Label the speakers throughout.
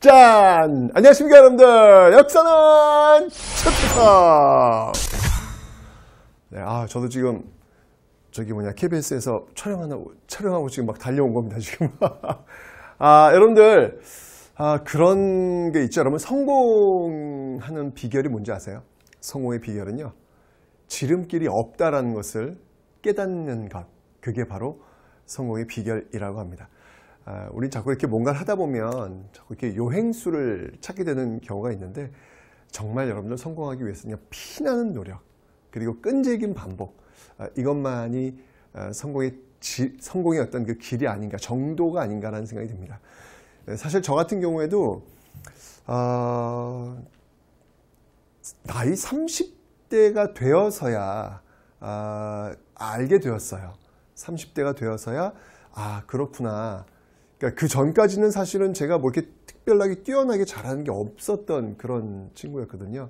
Speaker 1: 짠! 안녕하십니까 여러분들 역사는 쳤다 네, 아 저도 지금 저기 뭐냐 KBS에서 촬영하고 촬영하고 지금 막 달려온 겁니다 지금 아 여러분들 아 그런 게 있죠 여러분 성공하는 비결이 뭔지 아세요? 성공의 비결은요 지름길이 없다라는 것을 깨닫는 것 그게 바로 성공의 비결이라고 합니다 아, 우리 자꾸 이렇게 뭔가를 하다 보면 자꾸 이렇게 요행수를 찾게 되는 경우가 있는데 정말 여러분들 성공하기 위해서는 피나는 노력 그리고 끈질긴 반복 아, 이것만이 아, 성공의 지, 성공의 어떤 그 길이 아닌가 정도가 아닌가라는 생각이 듭니다. 네, 사실 저 같은 경우에도 어, 나이 30대가 되어서야 아, 알게 되었어요. 30대가 되어서야 아 그렇구나 그러니까 그 전까지는 사실은 제가 뭐 이렇게 특별하게 뛰어나게 잘하는 게 없었던 그런 친구였거든요.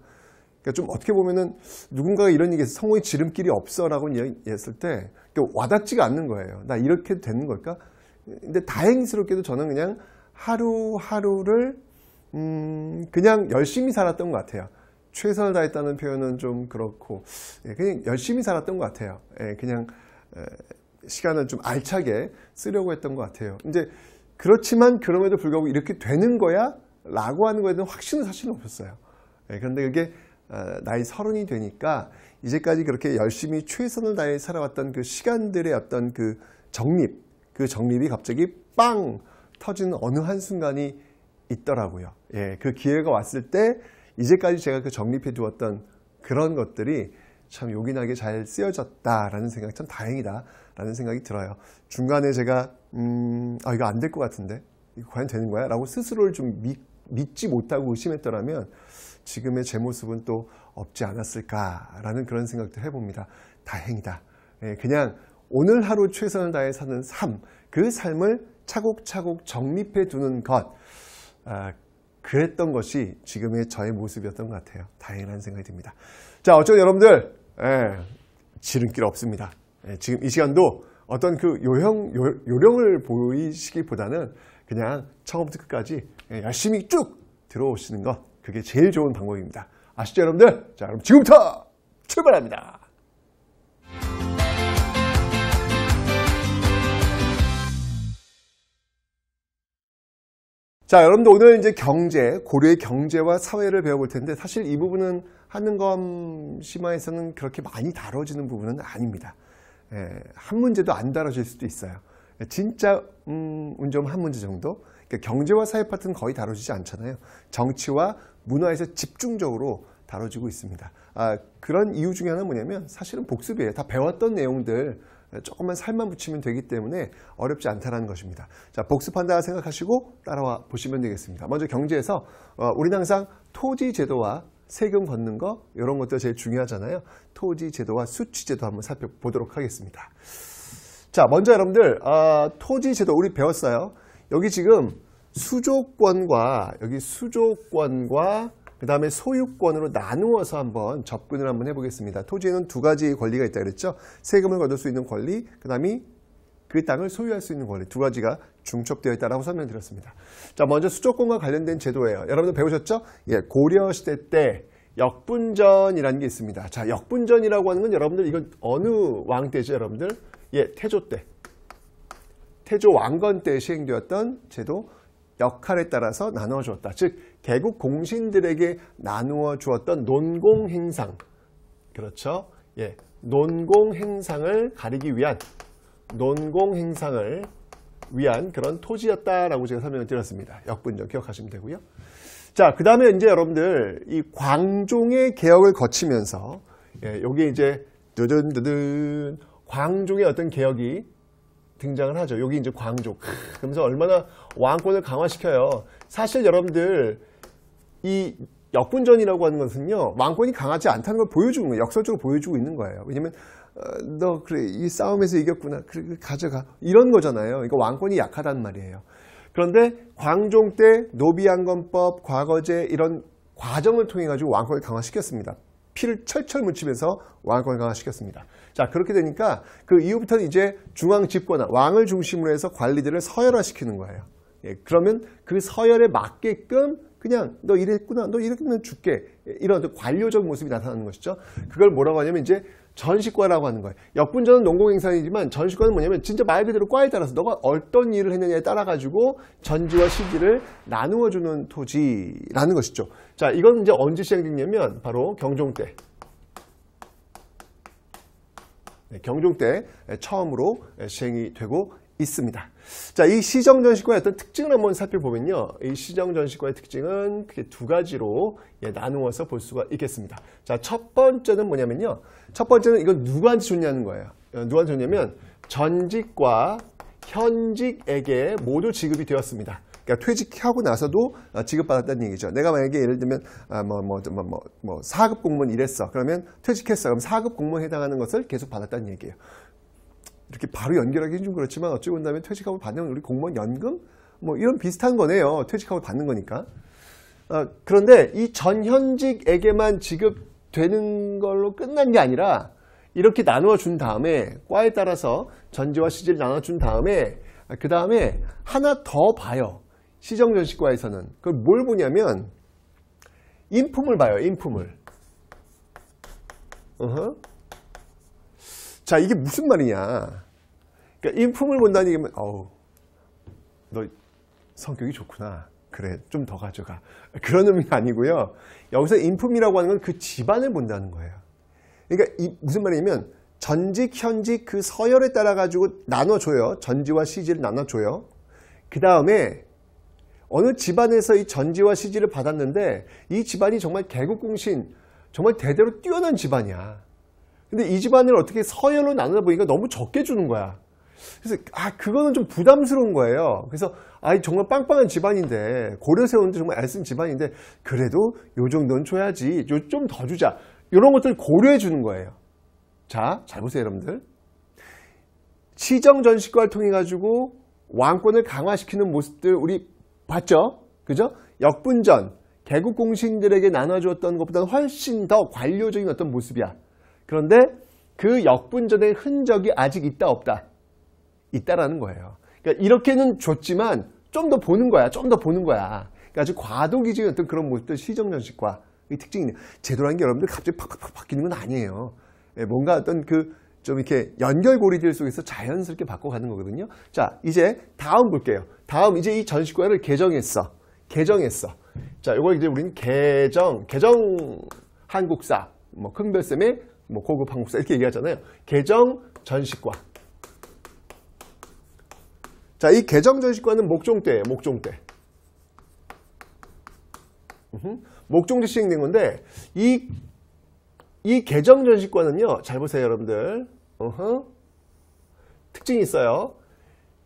Speaker 1: 그러니까 좀 어떻게 보면은 누군가가 이런 얘기해서 성우의 지름길이 없어라고 얘기했을 때 와닿지가 않는 거예요. 나 이렇게 되는 걸까? 근데 다행스럽게도 저는 그냥 하루하루를 음 그냥 열심히 살았던 것 같아요. 최선을 다했다는 표현은 좀 그렇고 예, 그냥 열심히 살았던 것 같아요. 예, 그냥 시간을 좀 알차게 쓰려고 했던 것 같아요. 이제 그렇지만 그럼에도 불구하고 이렇게 되는 거야? 라고 하는 거에 대한 확신은 사실은 없었어요. 네, 그런데 그게 어, 나이 서른이 되니까 이제까지 그렇게 열심히 최선을 다해 살아왔던 그 시간들의 어떤 그 정립, 그 정립이 갑자기 빵 터지는 어느 한순간이 있더라고요. 예, 그 기회가 왔을 때 이제까지 제가 그 정립해 두었던 그런 것들이 참 요긴하게 잘 쓰여졌다라는 생각 이참 다행이다 라는 생각이 들어요. 중간에 제가 음, 아 이거 안 될 것 같은데 이거 과연 되는 거야? 라고 스스로를 좀 믿, 지 못하고 의심했더라면 지금의 제 모습은 또 없지 않았을까라는 그런 생각도 해봅니다. 다행이다. 예, 그냥 오늘 하루 최선을 다해 사는 삶, 그 삶을 차곡차곡 정립해 두는 것, 아, 그랬던 것이 지금의 저의 모습이었던 것 같아요. 다행이라는 생각이 듭니다. 자, 어쩌면 여러분들, 예, 지름길 없습니다. 예, 지금 이 시간도 어떤 그 요형, 요령을 보이시기보다는 그냥 처음부터 끝까지 예, 열심히 쭉 들어오시는 것 그게 제일 좋은 방법입니다. 아시죠 여러분들? 자 그럼 지금부터 출발합니다. 자, 여러분들 오늘 이제 경제, 고려의 경제와 사회를 배워볼 텐데 사실 이 부분은 하는 검 심화에서는 그렇게 많이 다뤄지는 부분은 아닙니다. 예, 한 문제도 안 다뤄질 수도 있어요. 진짜 음, 운전 한 문제 정도? 그러니까 경제와 사회 파트는 거의 다뤄지지 않잖아요. 정치와 문화에서 집중적으로 다뤄지고 있습니다. 아, 그런 이유 중에 하나 뭐냐면 사실은 복습이에요. 다 배웠던 내용들 조금만 살만 붙이면 되기 때문에 어렵지 않다는 것입니다. 자, 복습한다 생각하시고 따라와 보시면 되겠습니다. 먼저 경제에서 어, 우리는 항상 토지 제도와 세금 걷는 거 이런 것도 제일 중요하잖아요. 토지 제도와 수취 제도 한번 살펴보도록 하겠습니다. 자 먼저 여러분들 어, 토지 제도 우리 배웠어요. 여기 지금 수조권과 여기 수조권과 그 다음에 소유권으로 나누어서 한번 접근을 한번 해보겠습니다. 토지에는 두 가지 권리가 있다 그랬죠. 세금을 거둘 수 있는 권리, 그 다음이 그 땅을 소유할 수 있는 권리 두 가지가 중첩되어 있다고 설명드렸습니다. 자, 먼저 수조권과 관련된 제도예요. 여러분들 배우셨죠? 예, 고려시대 때 역분전이라는 게 있습니다. 자, 역분전이라고 하는 건 여러분들 이건 어느 왕 때죠, 여러분들? 예, 태조 때. 태조 왕건 때 시행되었던 제도 역할에 따라서 나누어 주었다. 즉, 개국 공신들에게 나누어 주었던 논공 행상. 그렇죠? 예. 논공 행상을 가리기 위한 논공 행상을 위한 그런 토지였다라고 제가 설명을 드렸습니다. 역분정 기억하시면 되고요. 자, 그 다음에 이제 여러분들 이 광종의 개혁을 거치면서 예, 요게 이제 드든드든 광종의 어떤 개혁이 등장을 하죠. 여기 이제 광종. 그러면서 얼마나 왕권을 강화시켜요. 사실 여러분들 이역분전이라고 하는 것은요. 왕권이 강하지 않다는 걸 보여주는 거예요. 역설적으로 보여주고 있는 거예요. 왜냐면 어, 너 그래 이 싸움에서 이겼구나 그래 가져가 이런 거잖아요 그러니까 왕권이 약하단 말이에요 그런데 광종 때 노비안검법 과거제 이런 과정을 통해 가지고 왕권을 강화시켰습니다 피를 철철 묻히면서 왕권을 강화시켰습니다 자 그렇게 되니까 그 이후부터는 이제 중앙집권 왕을 중심으로 해서 관리들을 서열화시키는 거예요 예, 그러면 그 서열에 맞게끔 그냥 너 이랬구나 너 이랬으면 죽게 이런 관료적 모습이 나타나는 것이죠 그걸 뭐라고 하냐면 이제 전시과라고 하는 거예요. 역분전은 농공행산이지만 전시과는 뭐냐면 진짜 말 그대로 과에 따라서 너가 어떤 일을 했느냐에 따라 가지고 전지와 시기를 나누어 주는 토지라는 것이죠. 자, 이건 이제 언제 시행됐냐면 바로 경종 때. 네, 경종 때 처음으로 시행이 되고 있습니다. 자, 이 시정전시과의 어떤 특징을 한번 살펴보면요. 이 시정전시과의 특징은 크게 두 가지로 예, 나누어서 볼 수가 있겠습니다. 자, 첫 번째는 뭐냐면요. 첫 번째는 이건 누구한테 줬냐는 거예요. 어, 누구한테 줬냐면 전직과 현직에게 모두 지급이 되었습니다. 그러니까 퇴직하고 나서도 어, 지급받았다는 얘기죠. 내가 만약에 예를 들면 아, 뭐, 뭐, 뭐, 뭐, 뭐 4급 공무원 일했어. 그러면 퇴직했어. 그럼 4급 공무원에 해당하는 것을 계속 받았다는 얘기예요. 이렇게 바로 연결하기는 좀 그렇지만 어찌 본다면 퇴직하고 받는 우리 공무원 연금 뭐 이런 비슷한 거네요. 퇴직하고 받는 거니까. 어, 그런데 이 전현직에게만 지급 되는 걸로 끝난 게 아니라 이렇게 나누어 준 다음에 과에 따라서 전지와 시지를 나눠 준 다음에 아, 그 다음에 하나 더 봐요. 시정전시과에서는 그걸 뭘 보냐면 인품을 봐요. 인품을. 어허. 자 이게 무슨 말이냐. 그러니까 인품을 본다는 얘기면 어우 너 성격이 좋구나. 그래 좀 더 가져가 그런 의미가 아니고요 여기서 인품이라고 하는 건 그 집안을 본다는 거예요 그러니까 무슨 말이냐면 전직 현직 그 서열에 따라 가지고 나눠줘요 전지와 시지를 나눠줘요 그 다음에 어느 집안에서 이 전지와 시지를 받았는데 이 집안이 정말 개국공신 정말 대대로 뛰어난 집안이야 근데 이 집안을 어떻게 서열로 나누다 보니까 너무 적게 주는 거야 그래서 아 그거는 좀 부담스러운 거예요. 그래서 아이 정말 빵빵한 집안인데 고려 세운데 정말 애쓴 집안인데 그래도 요 정도는 줘야지. 요 좀 더 주자. 이런 것들 고려해 주는 거예요. 자, 잘 보세요, 여러분들. 시정 전시과를 통해 가지고 왕권을 강화시키는 모습들 우리 봤죠? 그죠? 역분전, 개국 공신들에게 나눠주었던 것보다 훨씬 더 관료적인 어떤 모습이야. 그런데 그 역분전의 흔적이 아직 있다 없다. 있다라는 거예요. 그러니까 이렇게는 줬지만 좀 더 보는 거야. 좀 더 보는 거야. 그러니까 아주 과도기적인 어떤 그런 모습들 시정전식과 특징이네요. 제도라는 게 여러분들 갑자기 팍팍팍 바뀌는 건 아니에요. 예, 뭔가 어떤 그 좀 이렇게 연결고리들 속에서 자연스럽게 바꿔가는 거거든요. 자, 이제 다음 볼게요. 다음 이제 이전시과를 개정했어. 개정했어. 자, 이걸 이제 우리는 개정, 개정 한국사, 뭐 큰별쌤의 뭐 고급 한국사 이렇게 얘기하잖아요. 개정 전시과 자, 이 개정전시과는 목종대예요. 목종대. 목종대 시행된 건데 이, 이 개정전시과는요. 잘 보세요 여러분들. 어허. 특징이 있어요.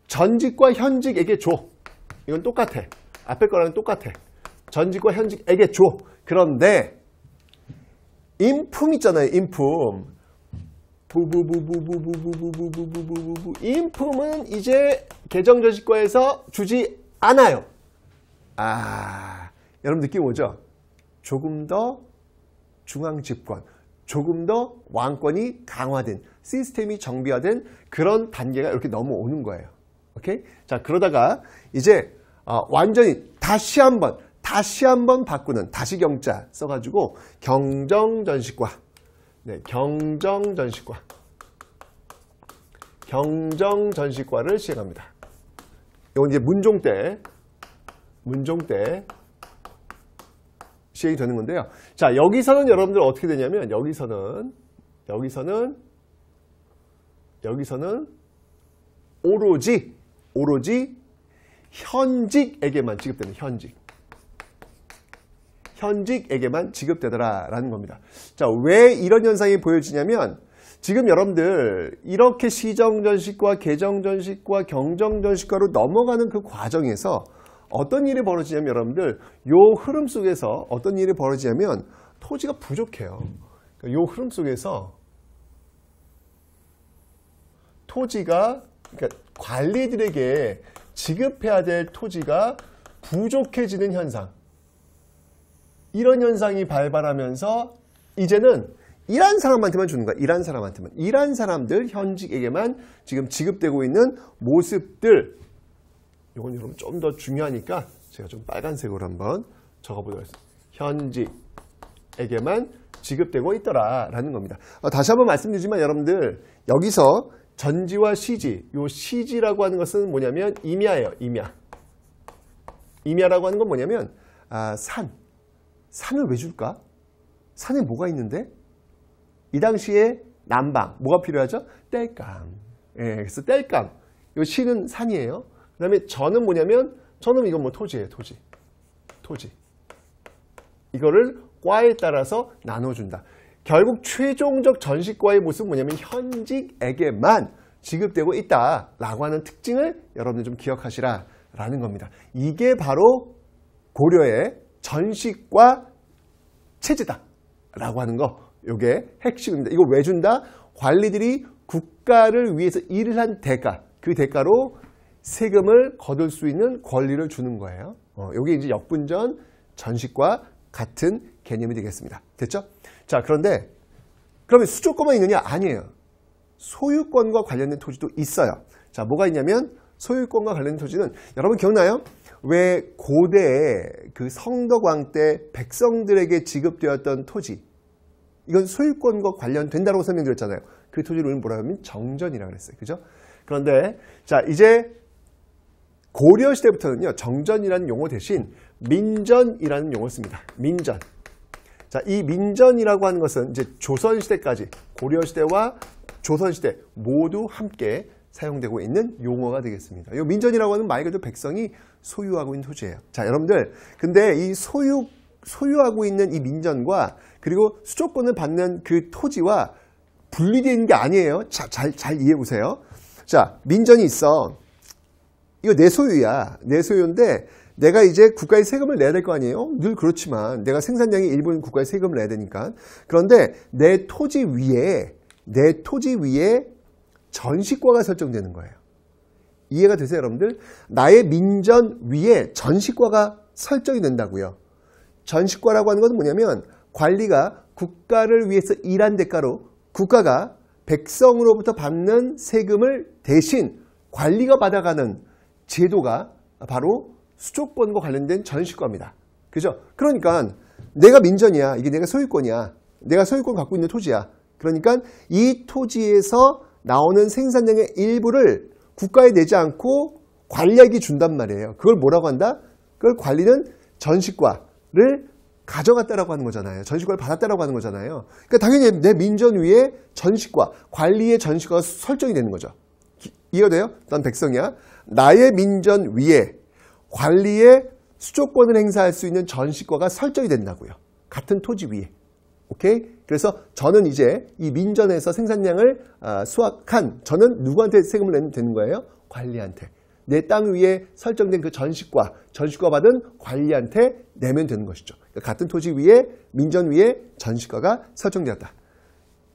Speaker 1: 전직과 현직에게 줘. 이건 똑같아. 앞에 거랑 똑같아. 전직과 현직에게 줘. 그런데 인품 있잖아요. 인품. 부부부부부부부부부부부부부부 부 인품은 이제 개정저식과에서 주지 않아요. 아, 여러분 느낌 오죠? 조금 더 중앙집권, 조금 더 왕권이 강화된 시스템이 정비화된 그런 단계가 이렇게 넘어오는 거예요. 오케이? 자 그러다가 이제 어, 완전히 다시 한번 다시 한번 바꾸는 다시 경자 써가지고 경정전식과 네, 경정전시과 경정전시과를 시행합니다. 이건 이제 문종 때 문종 때 시행이 되는 건데요. 자 여기서는 여러분들 어떻게 되냐면 여기서는 여기서는 여기서는 오로지 오로지 현직에게만 지급되는 현직 현직에게만 지급되더라라는 겁니다. 자, 왜 이런 현상이 보여지냐면 지금 여러분들 이렇게 시정전식과 개정전식과 경정전식과로 넘어가는 그 과정에서 어떤 일이 벌어지냐면 여러분들 요 흐름 속에서 어떤 일이 벌어지냐면 토지가 부족해요. 그러니까 요 흐름 속에서 토지가 그러니까 관리들에게 지급해야 될 토지가 부족해지는 현상 이런 현상이 발발하면서 이제는 일한 사람한테만 주는 거야. 일한 사람한테만. 일한 사람들 현직에게만 지금 지급되고 있는 모습들. 이건 여러분 좀 더 중요하니까 제가 좀 빨간색으로 한번 적어보도록 하겠습니다. 현직에게만 지급되고 있더라라는 겁니다. 어, 다시 한번 말씀드리지만 여러분들 여기서 전지와 시지, 이 시지라고 하는 것은 뭐냐면 임야예요. 임야. 임야. 임야라고 하는 건 뭐냐면 아, 산. 산을 왜 줄까? 산에 뭐가 있는데? 이 당시에 난방 뭐가 필요하죠? 땔감 예, 그래서 땔감 이거 실은 산이에요 그 다음에 저는 뭐냐면 저는 이건 뭐 토지예요 토지 토지 이거를 과에 따라서 나눠준다 결국 최종적 전시과의 모습은 뭐냐면 현직에게만 지급되고 있다 라고 하는 특징을 여러분들 좀 기억하시라 라는 겁니다 이게 바로 고려의 전식과 체제다 라고 하는 거이게 핵심입니다. 이거 왜 준다? 관리들이 국가를 위해서 일을 한 대가 그 대가로 세금을 거둘 수 있는 권리를 주는 거예요. 어, 요게 이제 역분전 전식과 같은 개념이 되겠습니다. 됐죠? 자 그런데 그러면 수조권만 있느냐? 아니에요. 소유권과 관련된 토지도 있어요. 자 뭐가 있냐면 소유권과 관련된 토지는 여러분 기억나요? 왜 고대의 그 성덕왕 때 백성들에게 지급되었던 토지 이건 소유권과 관련된다고 설명드렸잖아요. 그 토지를 우리는 뭐라 하면 정전이라고 그랬어요. 그죠? 그런데 자 이제 고려 시대부터는요 정전이라는 용어 대신 민전이라는 용어를 씁니다. 민전. 자, 이 민전이라고 하는 것은 이제 조선 시대까지 고려 시대와 조선 시대 모두 함께 사용되고 있는 용어가 되겠습니다. 이 민전이라고 하는 말 그대로 백성이 소유하고 있는 토지예요 자, 여러분들. 근데 이 소유, 소유하고 있는 이 민전과 그리고 수조권을 받는 그 토지와 분리된게 아니에요. 자, 잘, 잘 이해해 보세요. 자, 민전이 있어. 이거 내 소유야. 내 소유인데 내가 이제 국가에 세금을 내야 될 거 아니에요? 늘 그렇지만 내가 생산량이일본는 국가에 세금을 내야 되니까. 그런데 내 토지 위에 내 토지 위에 전시과가 설정되는 거예요. 이해가 되세요, 여러분들? 나의 민전 위에 전시과가 설정이 된다고요. 전시과라고 하는 것은 뭐냐면 관리가 국가를 위해서 일한 대가로 국가가 백성으로부터 받는 세금을 대신 관리가 받아가는 제도가 바로 수족권과 관련된 전시과입니다 그죠? 그러니까 내가 민전이야. 이게 내가 소유권이야. 내가 소유권 갖고 있는 토지야. 그러니까 이 토지에서 나오는 생산량의 일부를 국가에 내지 않고 관리하기 준단 말이에요. 그걸 뭐라고 한다? 그걸 관리는 전시과를 가져갔다라고 하는 거잖아요. 전시과를 받았다라고 하는 거잖아요. 그러니까 당연히 내 민전 위에 전시과, 관리의 전시과가 설정이 되는 거죠. 이해가 돼요? 난 백성이야. 나의 민전 위에 관리의 수조권을 행사할 수 있는 전시과가 설정이 된다고요. 같은 토지 위에. 오케이? 그래서 저는 이제 이 민전에서 생산량을 아, 수확한 저는 누구한테 세금을 내면 되는 거예요? 관리한테. 내 땅 위에 설정된 그전시과전시과 받은 관리한테 내면 되는 것이죠. 그러니까 같은 토지 위에 민전 위에 전시과가 설정되었다.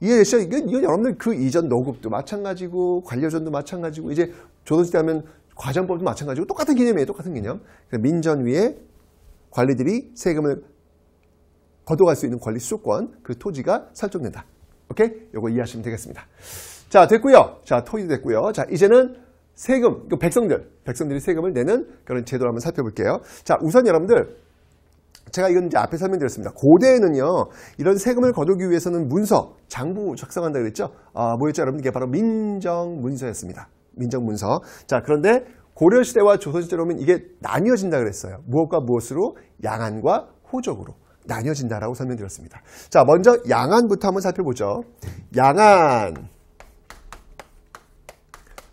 Speaker 1: 이해되시죠? 이건, 이건 여러분들 그 이전 노급도 마찬가지고 관료전도 마찬가지고 이제 조선시대 하면 과정법도 마찬가지고 똑같은 개념이에요. 똑같은 개념. 그러니까 민전 위에 관리들이 세금을 거둬갈 수 있는 권리 수권 그 토지가 설정된다. 오케이? 요거 이해하시면 되겠습니다. 자 됐고요. 자 토지 됐고요. 자 이제는 세금, 그 백성들, 백성들이 세금을 내는 그런 제도를 한번 살펴볼게요. 자 우선 여러분들 제가 이건 이제 앞에 설명드렸습니다. 고대에는요, 이런 세금을 거두기 위해서는 문서, 장부 작성한다 그랬죠? 아, 뭐였죠? 여러분, 이게 바로 민정문서였습니다. 민정문서. 자, 그런데 고려시대와 조선시대로 오면 이게 나뉘어진다 그랬어요. 무엇과 무엇으로? 양안과 호적으로. 나뉘어진다라고 설명드렸습니다. 자, 먼저 양안부터 한번 살펴보죠. 양안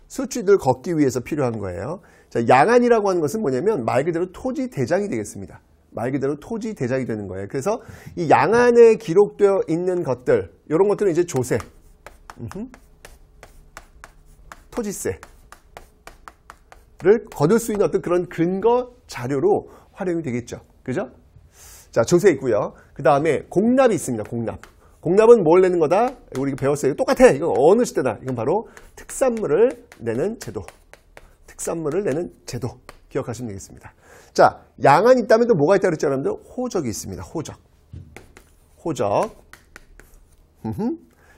Speaker 1: 수치들 걷기 위해서 필요한 거예요. 자, 양안이라고 하는 것은 뭐냐면 말 그대로 토지 대장이 되겠습니다. 말 그대로 토지 대장이 되는 거예요. 그래서 이 양안에 기록되어 있는 것들, 이런 것들은 이제 조세, 토지세를 거둘 수 있는 어떤 그런 근거 자료로 활용이 되겠죠. 그죠? 자, 조세 있고요. 그 다음에 공납이 있습니다. 공납. 공납은 뭘 내는 거다? 우리 배웠어요. 똑같아. 이건 어느 시대다. 이건 바로 특산물을 내는 제도. 특산물을 내는 제도. 기억하시면 되겠습니다. 자, 양안 있다면 또 뭐가 있다 그랬죠, 여러분들? 호적이 있습니다. 호적. 호적.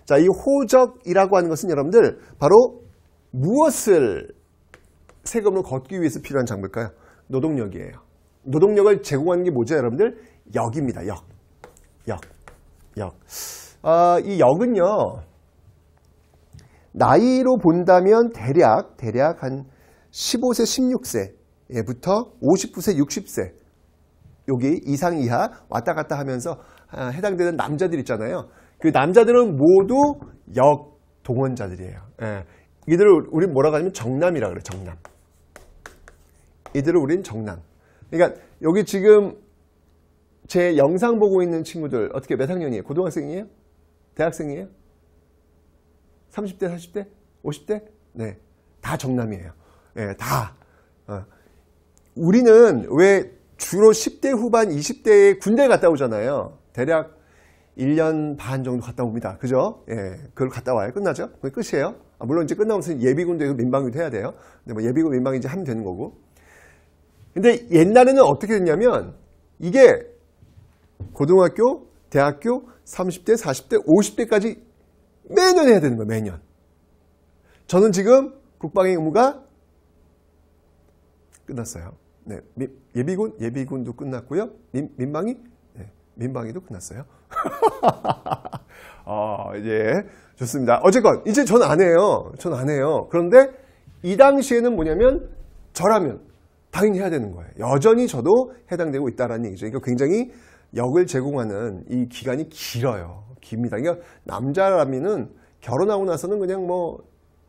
Speaker 1: 자, 이 호적이라고 하는 것은 여러분들 바로 무엇을 세금으로 걷기 위해서 필요한 장부일까요? 노동력이에요. 노동력을 제공하는 게 뭐죠, 여러분들? 역입니다. 역. 역. 역. 어, 이 역은요. 나이로 본다면 대략 대략 한 15세, 16세부터 59세, 60세 여기 이상 이하 왔다 갔다 하면서 아, 해당되는 남자들 있잖아요. 그 남자들은 모두 역 동원자들이에요. 예. 이들을 우리 뭐라고 하냐면 정남이라 고 그래. 정남. 이들을 우린 정남. 그러니까 여기 지금 제 영상 보고 있는 친구들 어떻게 몇 학년이에요? 고등학생이에요? 대학생이에요? 30대, 40대? 50대? 네. 다 정남이에요. 네, 다. 어. 우리는 왜 주로 10대 후반 20대에 군대 갔다 오잖아요. 대략 1년 반 정도 갔다 옵니다. 그죠? 예, 그걸 갔다 와요. 끝나죠? 그게 끝이에요. 아, 물론 이제 끝나고서 예비군도 민방위도 해야 돼요. 근데 뭐 예비군 민방위 이제 하면 되는 거고. 근데 옛날에는 어떻게 됐냐면 이게 고등학교, 대학교, 30대, 40대, 50대까지 매년 해야 되는 거예요. 매년. 저는 지금 국방의 의무가 끝났어요. 네, 예비군, 예비군도 끝났고요. 민, 민방위, 네, 민방위도 끝났어요. 아, 예. 좋습니다. 어쨌건, 이제 전 안 해요. 전 안 해요. 그런데 이 당시에는 뭐냐면, 저라면 당연히 해야 되는 거예요. 여전히 저도 해당되고 있다는 라 얘기죠. 그러니까 굉장히 역을 제공하는 이 기간이 길어요. 깁니다. 그러니까 남자라면은 결혼하고 나서는 그냥 뭐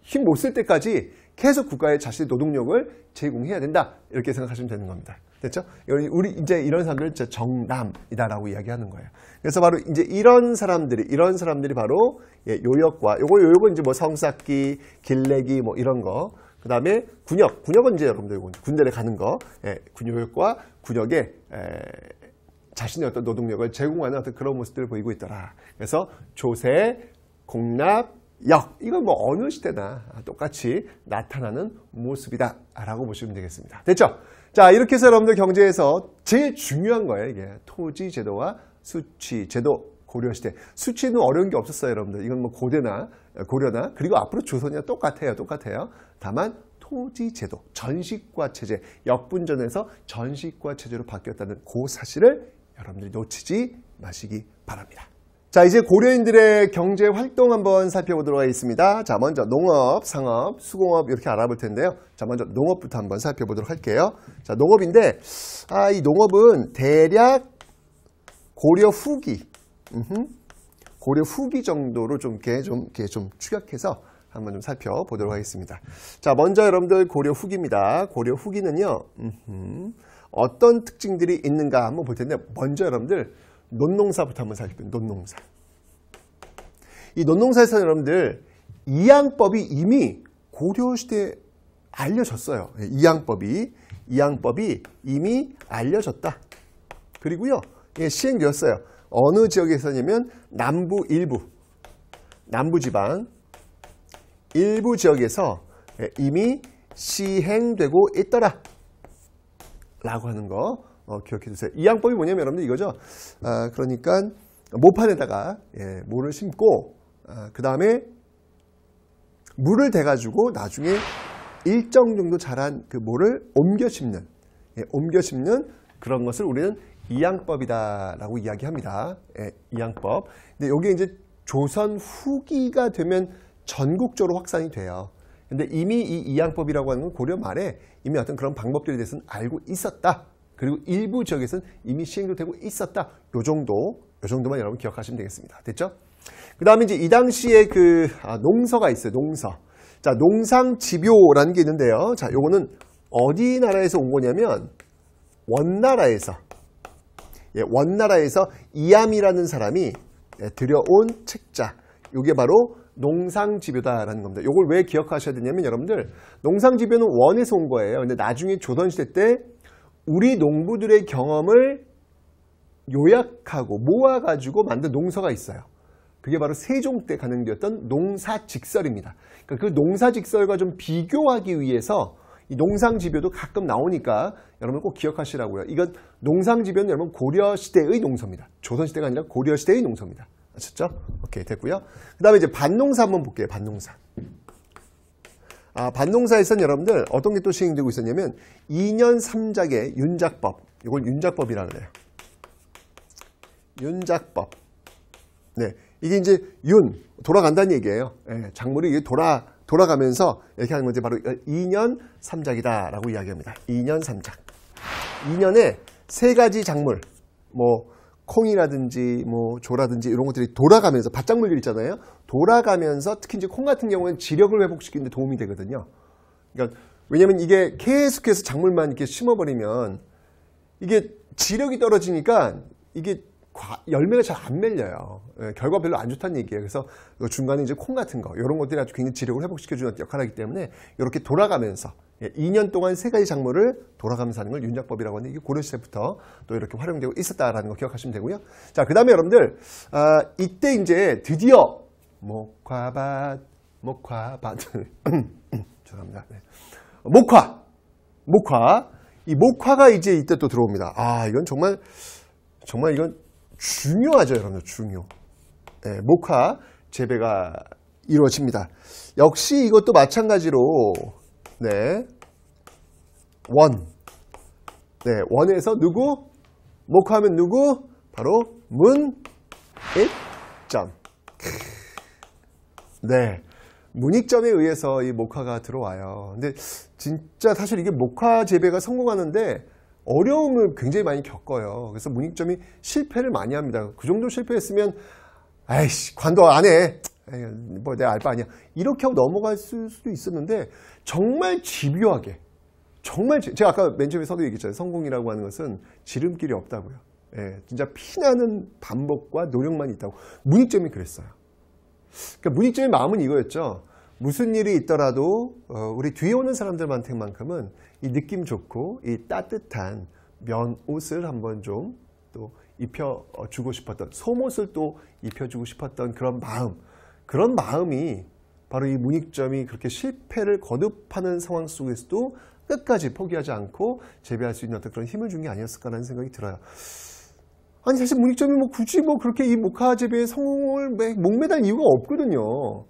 Speaker 1: 힘 못 쓸 때까지 계속 국가에 자신의 노동력을 제공해야 된다. 이렇게 생각하시면 되는 겁니다. 됐죠? 우리 이제 이런 사람들 정남이다라고 이야기하는 거예요. 그래서 바로 이제 이런 사람들이 이런 사람들이 바로 예, 요역과 요거 요역은 이제 뭐 성쌓기, 길래기뭐 이런 거. 그다음에 군역, 군역은 이제 여러분들 군대를 가는 거. 예, 군역과 군역의 에, 자신의 어떤 노동력을 제공하는 어떤 그런 모습들을 보이고 있더라. 그래서 조세, 공납, 역 이건 뭐 어느 시대나 똑같이 나타나는 모습이다 라고 보시면 되겠습니다 됐죠? 자 이렇게 해서 여러분들 경제에서 제일 중요한 거예요 이게 토지 제도와 수치 제도 고려시대 수치는 어려운 게 없었어요 여러분들 이건 뭐 고대나 고려나 그리고 앞으로 조선이나 똑같아요 똑같아요 다만 토지 제도 전식과 체제 역분전에서 전식과 체제로 바뀌었다는 그 사실을 여러분들이 놓치지 마시기 바랍니다. 자 이제 고려인들의 경제 활동 한번 살펴보도록 하겠습니다. 자 먼저 농업, 상업, 수공업 이렇게 알아볼 텐데요. 자 먼저 농업부터 한번 살펴보도록 할게요. 자 농업인데 아이 농업은 대략 고려 후기 음흠, 고려 후기 정도로 좀 이렇게 좀 이렇게 좀 추격해서 한번 좀 살펴보도록 하겠습니다. 자 먼저 여러분들 고려 후기입니다. 고려 후기는요. 음흠, 어떤 특징들이 있는가 한번 볼 텐데 먼저 여러분들 논농사부터 한번 살펴요. 논농사. 이 논농사에서 여러분들 이양법이 이미 고려시대에 알려졌어요. 이양법이 이양법이 이미 알려졌다. 그리고요. 예, 시행되었어요. 어느 지역에서냐면 남부 일부, 남부지방 일부 지역에서 예, 이미 시행되고 있더라. 라고 하는 거 어, 기억해 주세요. 이 양법이 뭐냐면 여러분들 이거죠. 아, 그러니까 모판에다가 예, 모를 심고 아, 그 다음에 물을 대가지고 나중에 일정 정도 자란 그 모를 옮겨 심는 예, 옮겨 심는 그런 것을 우리는 이양법이다라고 이야기합니다. 예, 이양법. 근데 이게 이제 조선 후기가 되면 전국적으로 확산이 돼요. 근데 이미 이 이양법이라고 하는 건 고려 말에 이미 어떤 그런 방법들에 대해서는 알고 있었다. 그리고 일부 지역에서는 이미 시행도 되고 있었다. 요 정도, 요 정도만 여러분 기억하시면 되겠습니다. 됐죠? 그 다음에 이제 이 당시에 그 아, 농서가 있어요. 농서. 자, 농상집요라는 게 있는데요. 자, 요거는 어디 나라에서 온 거냐면 원나라에서 예, 원나라에서 이암이라는 사람이 예, 들여온 책자. 요게 바로 농상지배다라는 겁니다. 이걸 왜 기억하셔야 되냐면 여러분들 농상지배는 원에서 온 거예요. 근데 나중에 조선시대 때 우리 농부들의 경험을 요약하고 모아가지고 만든 농서가 있어요. 그게 바로 세종 때 가능되었던 농사직설입니다. 그러니까 그 농사직설과 좀 비교하기 위해서 이 농상지배도 가끔 나오니까 여러분 꼭 기억하시라고요. 이건 농상지배는 여러분 고려시대의 농서입니다. 조선시대가 아니라 고려시대의 농서입니다. 아셨죠? 오케이 됐고요. 그 다음에 이제 반농사 한번 볼게요. 반농사. 아, 반농사에선 여러분들 어떤 게 또 시행되고 있었냐면 2년 3작의 윤작법. 이걸 윤작법이라 그래요. 윤작법. 네. 이게 이제 윤, 돌아간다는 얘기예요. 네, 작물이 돌아, 돌아가면서 이렇게 하는 건지 바로 2년 3작이다라고 이야기합니다. 2년 3작. 2년에 세 가지 작물, 뭐, 콩이라든지 뭐 조라든지 이런 것들이 돌아가면서 바짝물들 있잖아요. 돌아가면서 특히 이제 콩 같은 경우는 지력을 회복시키는 데 도움이 되거든요. 그러니까 왜냐면 이게 계속해서 작물만 이렇게 심어버리면 이게 지력이 떨어지니까 이게 과, 열매가 잘 안 맺려요. 예, 결과 별로 안 좋다는 얘기예요. 그래서 그 중간에 이제 콩 같은 거 이런 것들이 아주 굉장히 지력을 회복시켜주는 역할을 하기 때문에 이렇게 돌아가면서 2년 예, 동안 세 가지 작물을 돌아가면서 하는 걸 윤작법이라고 하는데 이게 고려시대부터 또 이렇게 활용되고 있었다라는 거 기억하시면 되고요. 자, 그 다음에 여러분들 아, 이때 이제 드디어 목화밭, 목화밭 죄송합니다. 네. 목화, 목화 이 목화가 이제 이때 또 들어옵니다. 아, 이건 정말 정말 이건 중요하죠, 여러분들 중요. 네, 목화 재배가 이루어집니다. 역시 이것도 마찬가지로 네. 원. 네, 원에서 누구? 목화하면 누구? 바로 문익점. 네. 문익점에 의해서 이 목화가 들어와요. 근데 진짜 사실 이게 목화 재배가 성공하는데 어려움을 굉장히 많이 겪어요. 그래서 문익점이 실패를 많이 합니다. 그 정도 실패했으면 아이씨 관도 안 해. 뭐 내가 알바 아니야. 이렇게 하고 넘어갈 수도 있었는데 정말 집요하게 정말 제가 아까 맨 처음에 서도 얘기했잖아요. 성공이라고 하는 것은 지름길이 없다고요. 예, 진짜 피나는 반복과 노력만 있다고. 문익점이 그랬어요. 그러니까 문익점의 마음은 이거였죠. 무슨 일이 있더라도 어, 우리 뒤에 오는 사람들한테만큼은 이 느낌 좋고 이 따뜻한 면옷을 한번 좀 또 입혀주고 싶었던 소옷을 또 입혀주고 싶었던 그런 마음 그런 마음이 바로 이 문익점이 그렇게 실패를 거듭하는 상황 속에서도 끝까지 포기하지 않고 재배할 수 있는 어떤 그런 힘을 준 게 아니었을까라는 생각이 들어요. 아니 사실 문익점이 뭐 굳이 뭐 그렇게 이 목화 재배의 성공을 목매달 이유가 없거든요.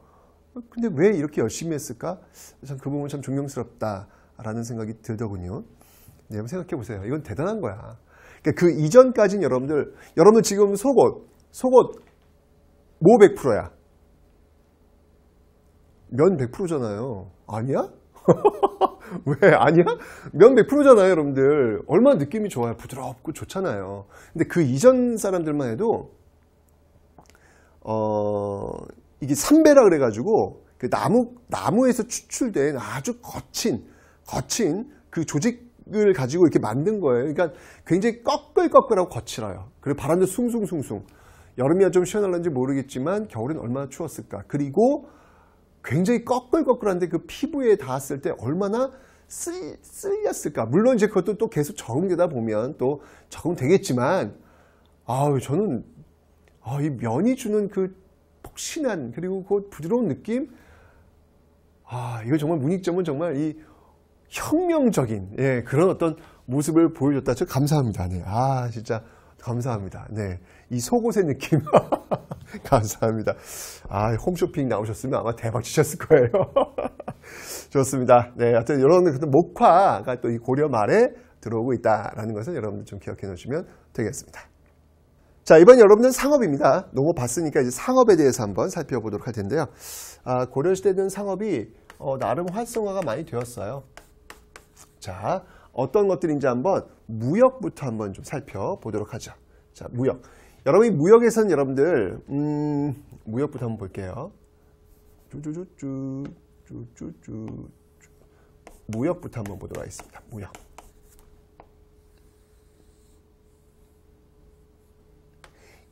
Speaker 1: 근데 왜 이렇게 열심히 했을까? 참그 부분 은참 존경스럽다라는 생각이 들더군요. 네, 한번 생각해 보세요. 이건 대단한 거야. 그러니까 그 이전까지는 여러분들, 여러분들 지금 속옷, 속옷 뭐 100%야? 면 100%잖아요. 아니야? 왜 아니야? 면 100%잖아요 여러분들 얼마나 느낌이 좋아요 부드럽고 좋잖아요 근데 그 이전 사람들만 해도 어 이게 삼배라 그래가지고 그 나무, 나무에서 추출된 아주 거친 거친 그 조직을 가지고 이렇게 만든 거예요 그러니까 굉장히 꺼끌꺼끌하고 거칠어요 그리고 바람도 숭숭숭숭 여름이야 좀 시원할런지 모르겠지만 겨울엔 얼마나 추웠을까 그리고 굉장히 꺼끌꺼끌한데 그 피부에 닿았을 때 얼마나 쓰, 쓸렸을까. 물론 이제 그것도 또 계속 적응되다 보면 또 적응되겠지만, 아우, 저는, 아, 이 면이 주는 그 폭신한, 그리고 그 부드러운 느낌? 아, 이거 정말 문익점은 정말 이 혁명적인, 예, 그런 어떤 모습을 보여줬다. 저 감사합니다. 네. 아, 진짜 감사합니다. 네. 이 속옷의 느낌. 감사합니다. 아, 홈쇼핑 나오셨으면 아마 대박 치셨을 거예요. 좋습니다. 네, 하여튼 여러분들 그 목화가 또 이 고려 말에 들어오고 있다라는 것을 여러분들 좀 기억해 놓으시면 되겠습니다. 자, 이번 여러분들 상업입니다. 너무 봤으니까 이제 상업에 대해서 한번 살펴보도록 할 텐데요. 아, 고려시대는 상업이 어, 나름 활성화가 많이 되었어요. 자, 어떤 것들인지 한번 무역부터 한번 좀 살펴보도록 하죠. 자, 무역. 여러분이 무역에선 여러분들 음, 무역부터 한번 볼게요. 쭈쭈쭈쭈 쭈쭈쭈 무역부터 한번 보도록 하겠습니다. 무역.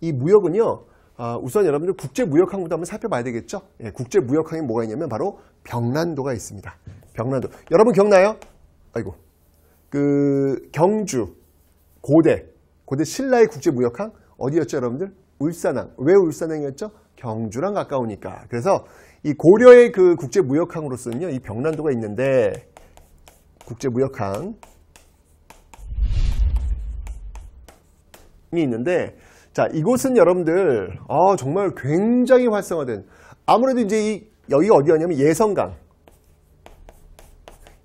Speaker 1: 이 무역은요. 아, 우선 여러분들 국제무역항부터 한번 살펴봐야 되겠죠? 예, 국제무역항이 뭐가 있냐면 바로 병란도가 있습니다. 병란도. 여러분 기억나요? 아이고. 그 경주, 고대, 고대 신라의 국제무역항, 어디였죠 여러분들? 울산항. 왜 울산항이었죠? 경주랑 가까우니까. 그래서 이 고려의 그 국제무역항으로서는요. 이 병란도가 있는데 국제무역항 이 있는데 자 이곳은 여러분들 아, 정말 굉장히 활성화된 아무래도 이제 이 여기가 어디였냐면 예성강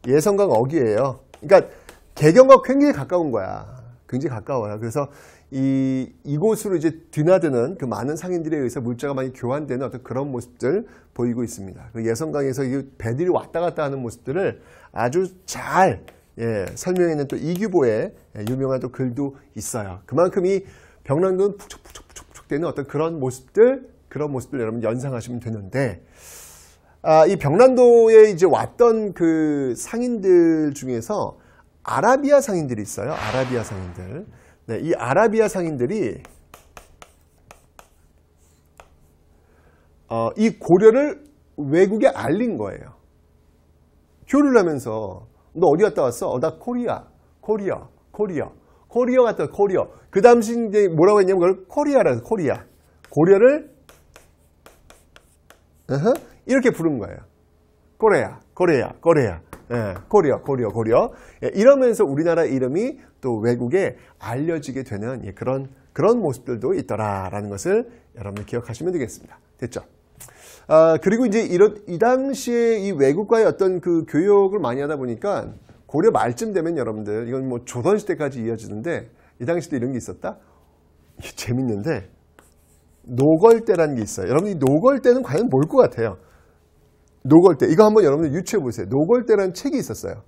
Speaker 1: 예성강 어기예요 그러니까 개경과 굉장히 가까운 거야 굉장히 가까워요 그래서 이, 이곳으로 이제 드나드는 그 많은 상인들에 의해서 물자가 많이 교환되는 어떤 그런 모습들 보이고 있습니다. 그 예성강에서 이 배들이 왔다 갔다 하는 모습들을 아주 잘 예, 설명해낸 또 이규보의 예, 유명한 또 글도 있어요. 그만큼 이 병랑도는 푹푹푹푹푹 되는 어떤 그런 모습들, 그런 모습들 여러분 연상하시면 되는데, 아, 이 병란도에 이제 왔던 그 상인들 중에서 아라비아 상인들이 있어요. 아라비아 상인들. 네, 이 아라비아 상인들이 어, 이 고려를 외국에 알린 거예요. 교류를 하면서 너 어디 갔다 왔어? 어, 나 코리아, 코리아, 코리아, 코리아 갔다 코리아. 그 당시 이제 뭐라고 했냐면 코리아라서 코리아. 고려를 으흐, 이렇게 부른 거예요. 코레아, 코레아, 코레아. 예, 코리어, 코리어, 코리어. 예, 이러면서 우리나라 이름이 또 외국에 알려지게 되는 예, 그런 그런 모습들도 있더라라는 것을 여러분 기억하시면 되겠습니다. 됐죠? 아, 그리고 이제 이런 이 당시에 이 외국과의 어떤 그 교역을 많이 하다 보니까 고려 말쯤 되면 여러분들 이건 뭐 조선 시대까지 이어지는데 이 당시도 이런 게 있었다. 재밌는데 노걸대라는 게 있어요. 여러분 이 노걸대는 과연 뭘 것 같아요? 노골대 이거 한번 여러분들 유추해 보세요. 노골대라는 책이 있었어요.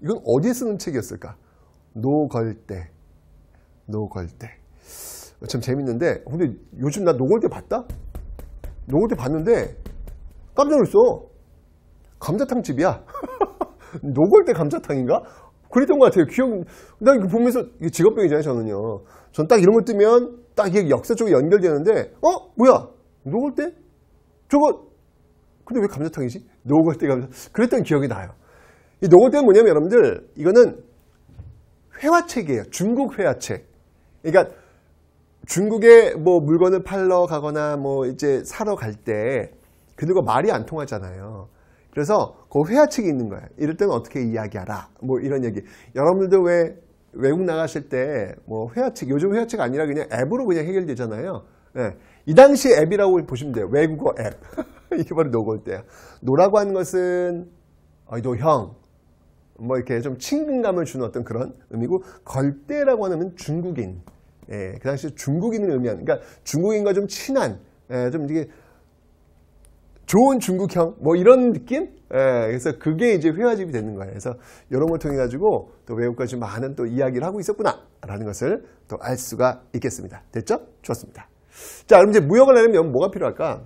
Speaker 1: 이건 어디에 쓰는 책이었을까? 노골대. 노골대. 참 재밌는데 근데 요즘 나 노골대 봤다? 노골대 봤는데 깜짝 놀랐어. 감자탕집이야. 노골대 감자탕인가? 그랬던 것 같아요. 기억, 나 이거 보면서 이게 직업병이잖아요, 저는요. 전 딱 이런 거 뜨면 딱 이게 역사 쪽에 연결되는데, 어? 뭐야? 노골대? 저거 근데 왜 감자탕이지? 노골대 감자. 그랬던 기억이 나요. 이 노골대는 뭐냐면 여러분들 이거는 회화책이에요. 중국 회화책. 그러니까 중국에 뭐 물건을 팔러 가거나 뭐 이제 사러 갈 때 그들과 말이 안 통하잖아요. 그래서 그 회화책이 있는 거예요. 이럴 때는 어떻게 이야기하라. 뭐 이런 얘기. 여러분들도 왜 외국 나가실 때 뭐 회화책, 요즘 회화책 아니라 그냥 앱으로 그냥 해결되잖아요. 네. 이 당시 앱이라고 보시면 돼요. 외국어 앱. 이게 바로 노골 때야. 노라고 하는 것은 노형, 뭐 이렇게 좀 친근감을 주는 어떤 그런 의미고 걸대라고 하는 중국인, 예, 그 당시 중국인을 의미하는, 그러니까 중국인과 좀 친한, 예, 좀 이게 좋은 중국형 뭐 이런 느낌? 예, 그래서 그게 이제 회화집이 되는 거예요. 그래서 이런 걸 통해 가지고 또 외국까지 많은 또 이야기를 하고 있었구나라는 것을 또 알 수가 있겠습니다. 됐죠? 좋습니다. 자, 그럼 이제 무역을 하려면 뭐가 필요할까?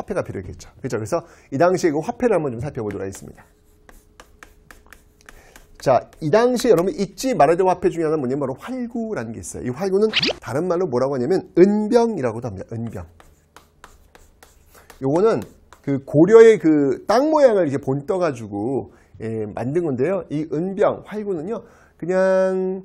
Speaker 1: 화폐가 필요했겠죠. 그렇죠? 그래서 이 당시에 그 화폐를 한번 좀 살펴보도록 하겠습니다. 자, 이 당시에 여러분 잊지 말아야 될 화폐 중에 하나는 뭐냐면 바로 활구라는 게 있어요. 이 활구는 다른 말로 뭐라고 하냐면 은병이라고도 합니다. 은병. 요거는 그 고려의 그 땅 모양을 이렇게 본떠 가지고 예, 만든 건데요. 이 은병 활구는요. 그냥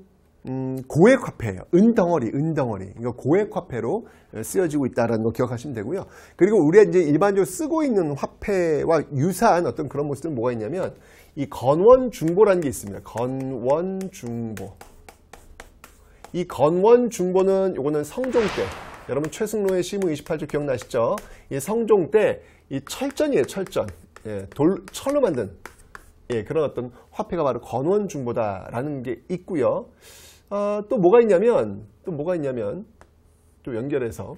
Speaker 1: 음, 고액 화폐예요. 은덩어리, 은덩어리. 이거 고액 화폐로 쓰여지고 있다는 거 기억하시면 되고요. 그리고 우리가 이제 일반적으로 쓰고 있는 화폐와 유사한 어떤 그런 모습은 뭐가 있냐면 이 건원 중보라는 게 있습니다. 건원 중보. 이 건원 중보는 요거는 성종 때 여러분 최승로의 시무 28조 기억나시죠? 이 성종 때 이 철전이에요, 철전. 예, 돌, 철로 만든 예, 그런 어떤 화폐가 바로 건원 중보다라는 게 있고요. 어, 또 뭐가 있냐면 또 뭐가 있냐면 또 연결해서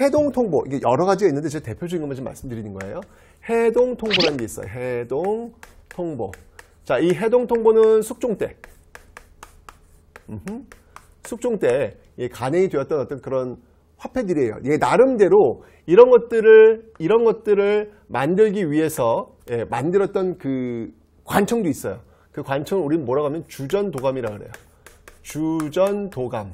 Speaker 1: 해동 통보 이게 여러 가지가 있는데 제 대표적인 것만 좀 말씀드리는 거예요. 해동 통보라는 게 있어요. 해동 통보. 자, 이 해동 통보는 숙종 때 음흠. 숙종 때 간행이 되었던 어떤 그런 화폐들이에요. 이게 나름대로 이런 것들을 이런 것들을 만들기 위해서 예, 만들었던 그 관청도 있어요. 그 관청을 우리는 뭐라고 하면 주전도감이라 고 그래요. 주전 도감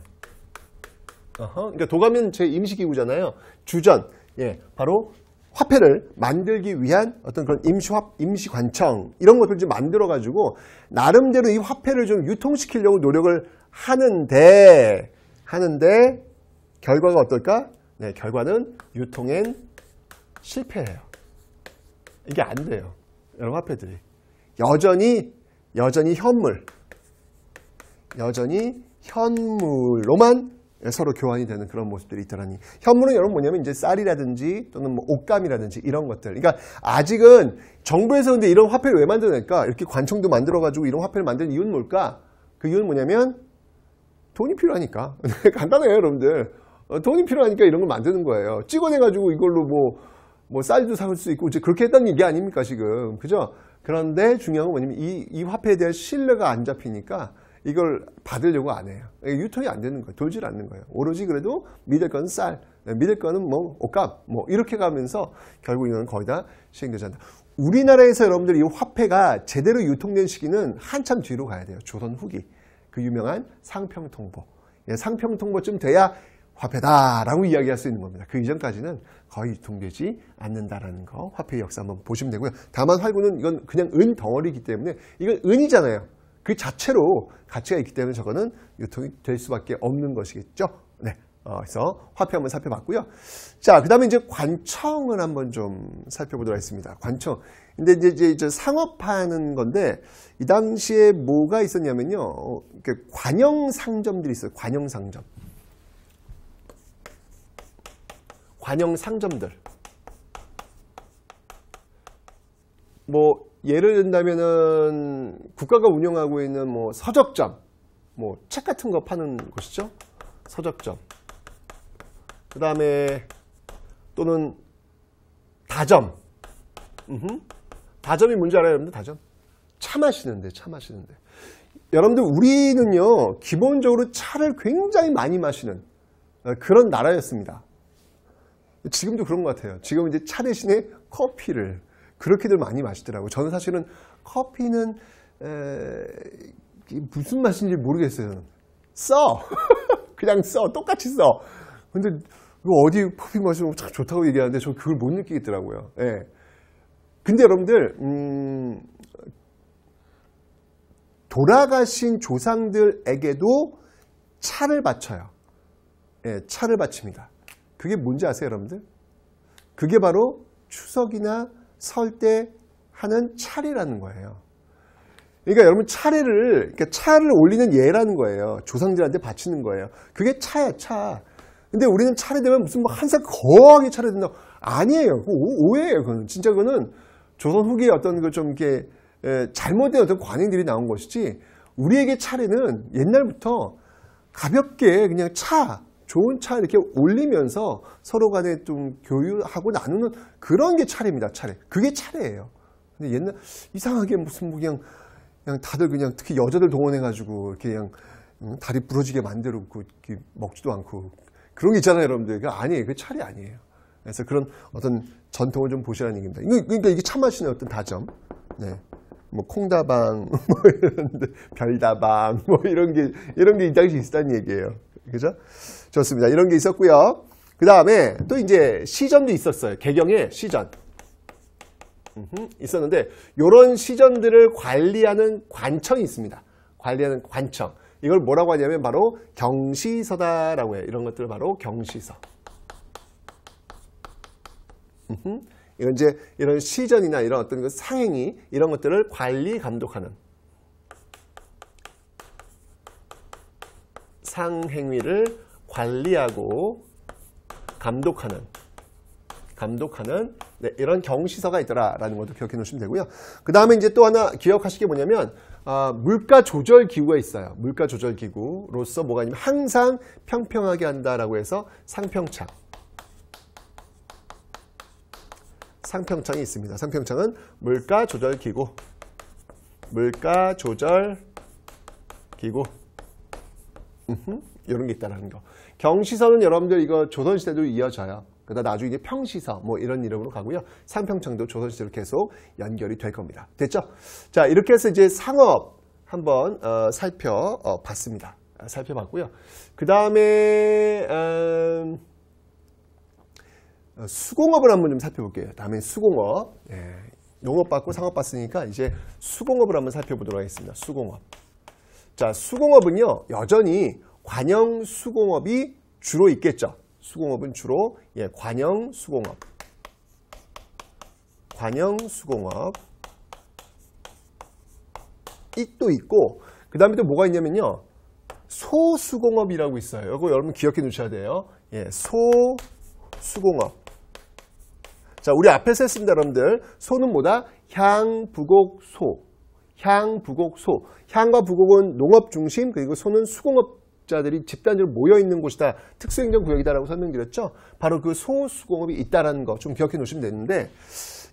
Speaker 1: 어허, 그러니까 도감은 제 임시기구잖아요 주전 예, 바로 화폐를 만들기 위한 어떤 그런 임시화, 임시관청 이런 것들을 좀 만들어 가지고 나름대로 이 화폐를 좀 유통시키려고 노력을 하는데 하는데 결과가 어떨까? 네, 결과는 유통엔 실패해요. 이게 안 돼요. 여러 화폐들이 여전히 여전히 현물 여전히 현물로만 서로 교환이 되는 그런 모습들이 있더라니 현물은 여러분 뭐냐면 이제 쌀이라든지 또는 뭐 옷감이라든지 이런 것들 그러니까 아직은 정부에서 근데 이런 화폐를 왜 만들어낼까 이렇게 관청도 만들어가지고 이런 화폐를 만드는 이유는 뭘까 그 이유는 뭐냐면 돈이 필요하니까 간단해요 여러분들 어, 돈이 필요하니까 이런 걸 만드는 거예요 찍어내가지고 이걸로 뭐뭐 뭐 쌀도 살 수 있고 이제 그렇게 했다는 얘기 아닙니까 지금 그죠 그런데 중요한 건 뭐냐면 이, 이 화폐에 대한 신뢰가 안 잡히니까 이걸 받으려고 안 해요. 유통이 안 되는 거예요. 돌질 않는 거예요. 오로지 그래도 믿을 건 쌀, 믿을 거는 뭐 옷값, 뭐 이렇게 가면서 결국 이건 거의 다 시행되지 않다. 우리나라에서 여러분들 이 화폐가 제대로 유통된 시기는 한참 뒤로 가야 돼요. 조선 후기. 그 유명한 상평통보. 예, 상평통보쯤 돼야 화폐다라고 이야기할 수 있는 겁니다. 그 이전까지는 거의 유통되지 않는다라는 거 화폐의 역사 한번 보시면 되고요. 다만 활구는 이건 그냥 은 덩어리이기 때문에 이건 은이잖아요. 그 자체로 가치가 있기 때문에 저거는 유통이 될 수밖에 없는 것이겠죠. 네. 어, 그래서 화폐 한번 살펴봤고요. 자, 그 다음에 이제 관청을 한번 좀 살펴보도록 하겠습니다. 관청. 근데 이제, 이제, 이제 상업하는 건데, 이 당시에 뭐가 있었냐면요. 어, 그 관영 상점들이 있어요. 관영 상점. 관영 상점들. 뭐, 예를 든다면은 국가가 운영하고 있는 뭐 서적점, 뭐 책 같은 거 파는 곳이죠. 서적점. 그 다음에 또는 다점. 음흠. 다점이 뭔지 알아요, 여러분들? 다점. 차 마시는데, 차 마시는데. 여러분들, 우리는요, 기본적으로 차를 굉장히 많이 마시는 어, 그런 나라였습니다. 지금도 그런 것 같아요. 지금 이제 차 대신에 커피를 그렇게들 많이 마시더라고요. 저는 사실은 커피는 에... 무슨 맛인지 모르겠어요. 써! 그냥 써. 똑같이 써. 근데 어디 커피 마시면 참 좋다고 얘기하는데 저 그걸 못 느끼겠더라고요. 예. 근데 여러분들 음... 돌아가신 조상들에게도 차를 바쳐요. 예, 차를 바칩니다. 그게 뭔지 아세요, 여러분들? 그게 바로 추석이나 설때 하는 차례라는 거예요. 그러니까 여러분 차례를 그러니까 차를 올리는 예라는 거예요. 조상들한테 바치는 거예요. 그게 차야 차. 근데 우리는 차례되면 무슨 뭐 한살 거하게 차례된다. 고 아니에요. 그 오해예요. 그건 진짜 그거는 조선 후기에 어떤 그좀 이렇게 잘못된 어떤 관행들이 나온 것이지 우리에게 차례는 옛날부터 가볍게 그냥 차 좋은 차 이렇게 올리면서 서로 간에 좀 교유하고 나누는 그런 게 차례입니다. 차례. 그게 차례예요. 근데 옛날 이상하게 무슨 뭐 그냥 그냥 다들 그냥 특히 여자들 동원해 가지고 이렇게 그냥 음, 다리 부러지게 만들고 먹지도 않고 그런 게 있잖아요, 여러분들. 그 아니에요. 그 차례 아니에요. 그래서 그런 어떤 전통을 좀 보시라는 얘기입니다. 그러니까 이게 차맛이는 어떤 다점. 네. 뭐 콩다방 뭐 이런 별다방 뭐 이런 게 이런 게 이 당시 있었다는 얘기예요. 그죠? 좋습니다. 이런 게 있었고요. 그 다음에 또 이제 시전도 있었어요. 개경의 시전. 있었는데 이런 시전들을 관리하는 관청이 있습니다. 관리하는 관청. 이걸 뭐라고 하냐면 바로 경시서다라고 해요. 이런 것들을 바로 경시서. 이건 이제 이런 시전이나 이런 어떤 그 상행위 이런 것들을 관리 감독하는 상행위를 관리하고 감독하는 감독하는 네, 이런 경시서가 있더라라는 것도 기억해 놓으시면 되고요. 그 다음에 이제 또 하나 기억하실 게 뭐냐면 아, 물가 조절 기구가 있어요. 물가 조절 기구로서 뭐가 있냐면 항상 평평하게 한다라고 해서 상평창 상평창이 있습니다. 상평창은 물가 조절 기구 물가 조절 기구 이런 게 있다라는 거. 경시서는 여러분들 이거 조선시대도 이어져요. 그러다 나중에 평시서 뭐 이런 이름으로 가고요. 삼평창도 조선시대로 계속 연결이 될 겁니다. 됐죠? 자 이렇게 해서 이제 상업 한번 어, 살펴봤습니다. 어, 아, 살펴봤고요. 그 다음에 음, 어, 수공업을 한번 좀 살펴볼게요. 다음에 수공업. 예, 농업 받고 상업 봤으니까 이제 수공업을 한번 살펴보도록 하겠습니다. 수공업. 자, 수공업은요, 여전히 관영 수공업이 주로 있겠죠. 수공업은 주로 예, 관영 수공업. 관영 수공업. 이또 있고 그 다음에 또 뭐가 있냐면요. 소수공업이라고 있어요. 이거 여러분 기억해 놓으셔야 돼요. 예, 소수공업. 자, 우리 앞에서 했습니다, 여러분들. 소는 뭐다? 향, 부곡, 소. 향, 부곡, 소. 향과 부곡은 농업 중심, 그리고 소는 수공업 자들이 집단적으로 모여 있는 곳이다. 특수행정 구역이다라고 설명드렸죠. 바로 그 소수공업이 있다라는 거 좀 기억해 놓으시면 되는데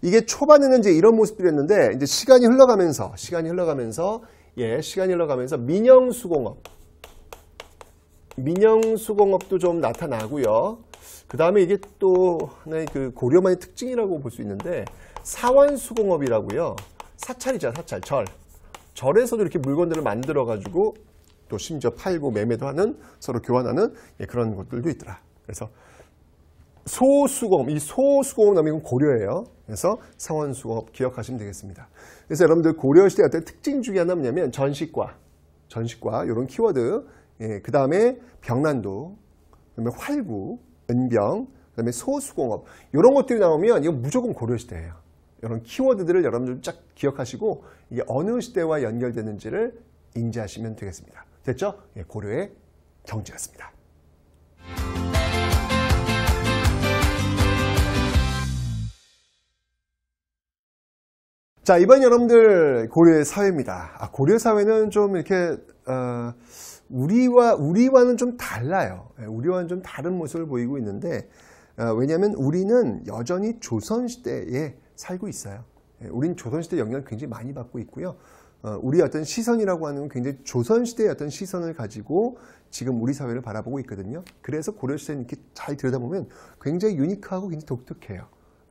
Speaker 1: 이게 초반에는 이제 이런 모습들이었는데 이제 시간이 흘러가면서 시간이 흘러가면서 예, 시간이 흘러가면서 민영 수공업 민영 수공업도 좀 나타나고요. 그 다음에 이게 또 하나의 그 고려만의 특징이라고 볼 수 있는데 사원 수공업이라고요. 사찰이죠, 사찰, 절. 절에서도 이렇게 물건들을 만들어가지고 또 심지어 팔고 매매도 하는 서로 교환하는 예, 그런 것들도 있더라. 그래서 소수공업, 이 소수공업 은 고려예요. 그래서 상원수공업 기억하시면 되겠습니다. 그래서 여러분들 고려시대 어떤 특징 중에 하나 뭐냐면 전식과, 전식과 이런 키워드, 예, 그 다음에 병난도, 그 다음에 활구, 은병, 그 다음에 소수공업 이런 것들이 나오면 이거 무조건 고려시대예요. 이런 키워드들을 여러분들 쫙 기억하시고 이게 어느 시대와 연결되는지를 인지하시면 되겠습니다. 됐죠? 예, 고려의 경주였습니다. 자, 이번 여러분들 고려의 사회입니다. 아, 고려 사회는 좀 이렇게 어, 우리와 우리와는 좀 달라요. 예, 우리와는 좀 다른 모습을 보이고 있는데 어, 왜냐하면 우리는 여전히 조선 시대에 살고 있어요. 예, 우리는 조선 시대 영향을 굉장히 많이 받고 있고요. 어, 우리 어떤 시선이라고 하는 건 굉장히 조선시대의 어떤 시선을 가지고 지금 우리 사회를 바라보고 있거든요. 그래서 고려시대는 이렇게 잘 들여다보면 굉장히 유니크하고 굉장히 독특해요.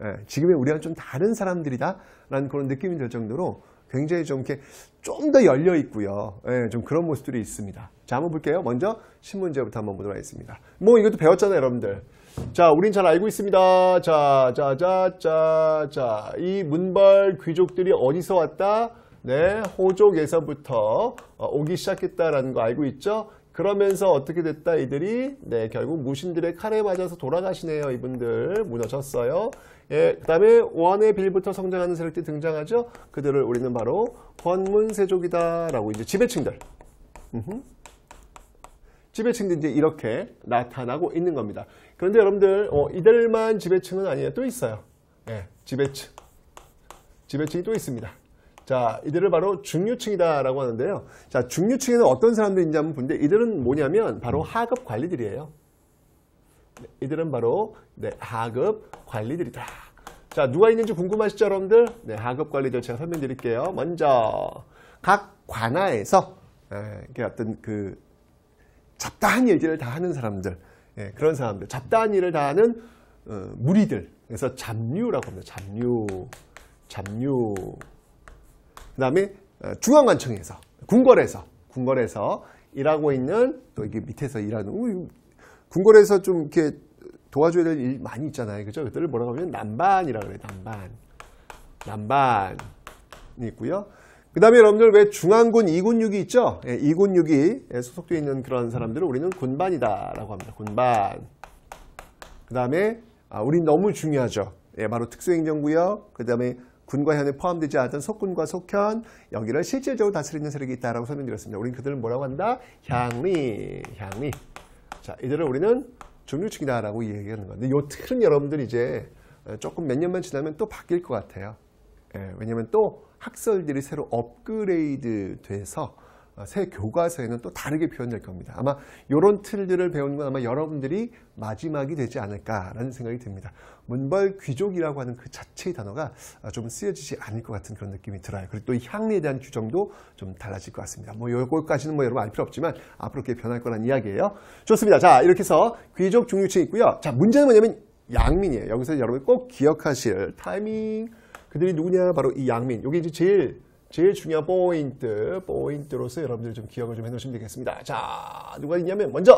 Speaker 1: 예, 지금의 우리와는 좀 다른 사람들이다라는 그런 느낌이 들 정도로 굉장히 좀 이렇게 좀 더 열려 있고요. 예, 좀 그런 모습들이 있습니다. 자, 한번 볼게요. 먼저 신문제부터 한번 보도록 하겠습니다. 뭐 이것도 배웠잖아요, 여러분들. 자, 우린 잘 알고 있습니다. 자, 자, 자, 자, 자. 이 문벌 귀족들이 어디서 왔다? 네, 호족에서부터 어, 오기 시작했다라는 거 알고 있죠? 그러면서 어떻게 됐다 이들이 네 결국 무신들의 칼에 맞아서 돌아가시네요 이분들 무너졌어요 예, 그 다음에 원의 빌부터 성장하는 세력들이 등장하죠 그들을 우리는 바로 권문세족이다 라고 이제 지배층들 음흠. 지배층들이 이제 이렇게 나타나고 있는 겁니다 그런데 여러분들 어, 이들만 지배층은 아니에요 또 있어요 예, 지배층 지배층이 또 있습니다 자, 이들을 바로 중류층이다라고 하는데요. 자, 중류층에는 어떤 사람들인지 한번 보는데 이들은 뭐냐면 바로 음. 하급 관리들이에요. 네, 이들은 바로 네, 하급 관리들이다. 자, 누가 있는지 궁금하시죠, 여러분들? 네, 하급 관리 들제가 설명드릴게요. 먼저 각 관아에서 예, 이게 어떤 그 잡다한 일들을 다 하는 사람들, 예, 그런 사람들, 잡다한 일을 다 하는 어, 무리들, 그래서 잡류라고 합니다. 잡류, 잡류. 그 다음에 어, 중앙관청에서 궁궐에서 궁궐에서 일하고 있는 또 이게 밑에서 일하는 궁궐에서 좀 이렇게 도와줘야 될 일 많이 있잖아요. 그죠? 그들을 뭐라고 하면 난반이라고 그래요. 난반. 난반이 있고요. 그 다음에 여러분들 왜 중앙군 이군육이 있죠? 예, 이군육이 소속되어 있는 그런 사람들을 우리는 군반이다 라고 합니다. 군반. 그 다음에 아, 우린 너무 중요하죠. 예, 바로 특수행정구역, 그 다음에 군과 현에 포함되지 않던 속군과 속현 여기를 실질적으로 다스리는 세력이 있다라고 설명드렸습니다. 우리는 그들을 뭐라고 한다? 향리, 향리. 자, 이들을 우리는 중류층이다라고 얘기하는 건데 요 틀은 여러분들 이제 조금 몇 년만 지나면 또 바뀔 것 같아요. 예, 왜냐면 또 학설들이 새로 업그레이드 돼서 아, 새 교과서에는 또 다르게 표현될 겁니다. 아마 이런 틀들을 배우는 건 아마 여러분들이 마지막이 되지 않을까라는 생각이 듭니다. 문벌 귀족이라고 하는 그 자체의 단어가 아, 좀 쓰여지지 않을 것 같은 그런 느낌이 들어요. 그리고 또 이 향리에 대한 규정도 좀 달라질 것 같습니다. 뭐여기까지는뭐 여러분 알 필요 없지만 앞으로 이렇게 변할 거란 이야기예요. 좋습니다. 자 이렇게 해서 귀족 중류층 있고요. 자 문제는 뭐냐면 양민이에요. 여기서 여러분 꼭 기억하실 타이밍 그들이 누구냐 바로 이 양민. 이게 이제 제일 제일 중요한 포인트, 포인트로서 여러분들이 좀 기억을 좀 해놓으시면 되겠습니다. 자, 누가 있냐면 먼저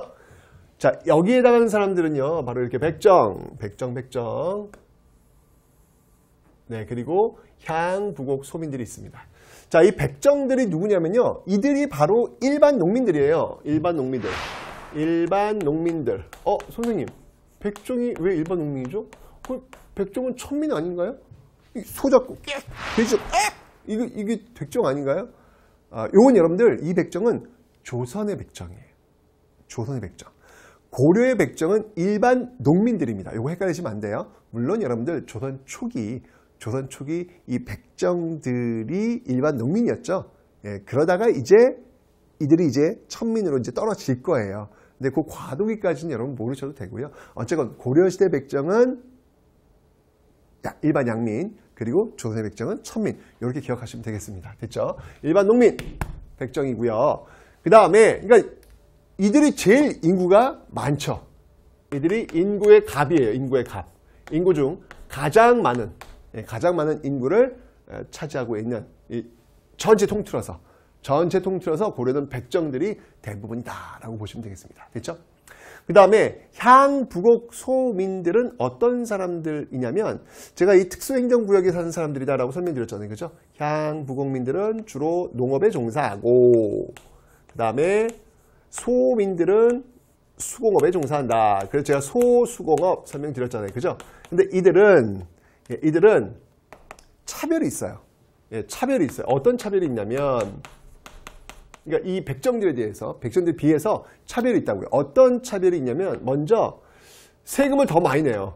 Speaker 1: 자 여기에 해당하는 사람들은요. 바로 이렇게 백정, 백정, 백정 네, 그리고 향, 부곡, 소민들이 있습니다. 자, 이 백정들이 누구냐면요. 이들이 바로 일반 농민들이에요. 일반 농민들. 일반 농민들. 어, 선생님. 백종이 왜 일반 농민이죠? 그 백종은 천민 아닌가요? 소 잡고, 돼지, 이거, 이게 백정 아닌가요? 아, 요건 여러분들 이 백정은 조선의 백정이에요. 조선의 백정. 고려의 백정은 일반 농민들입니다. 요거 헷갈리시면 안 돼요. 물론 여러분들 조선 초기, 조선 초기 이 백정들이 일반 농민이었죠. 예, 그러다가 이제 이들이 이제 천민으로 이제 떨어질 거예요. 근데 그 과도기까지는 여러분 모르셔도 되고요. 어쨌건 고려시대 백정은 일반 양민, 그리고 조선의 백정은 천민 이렇게 기억하시면 되겠습니다. 됐죠? 일반 농민 백정이고요. 그 다음에 그러니까 이들이 제일 인구가 많죠. 이들이 인구의 갑이에요. 인구의 갑. 인구 중 가장 많은 예, 가장 많은 인구를 어, 차지하고 있는 전체 통틀어서 전체 통틀어서 고려는 백정들이 대부분이다라고 보시면 되겠습니다. 됐죠? 그 다음에 향부곡 소민들은 어떤 사람들이냐면 제가 이 특수행정구역에 사는 사람들이다라고 설명드렸잖아요. 그죠? 향부곡민들은 주로 농업에 종사하고 그 다음에 소민들은 수공업에 종사한다. 그래서 제가 소수공업 설명드렸잖아요. 그죠? 근데 이들은 예, 이들은 차별이 있어요. 예, 차별이 있어요. 어떤 차별이 있냐면 그러니까 이 백정들에 대해서 백정들에 비해서 차별이 있다고요. 어떤 차별이 있냐면 먼저 세금을 더 많이 내요.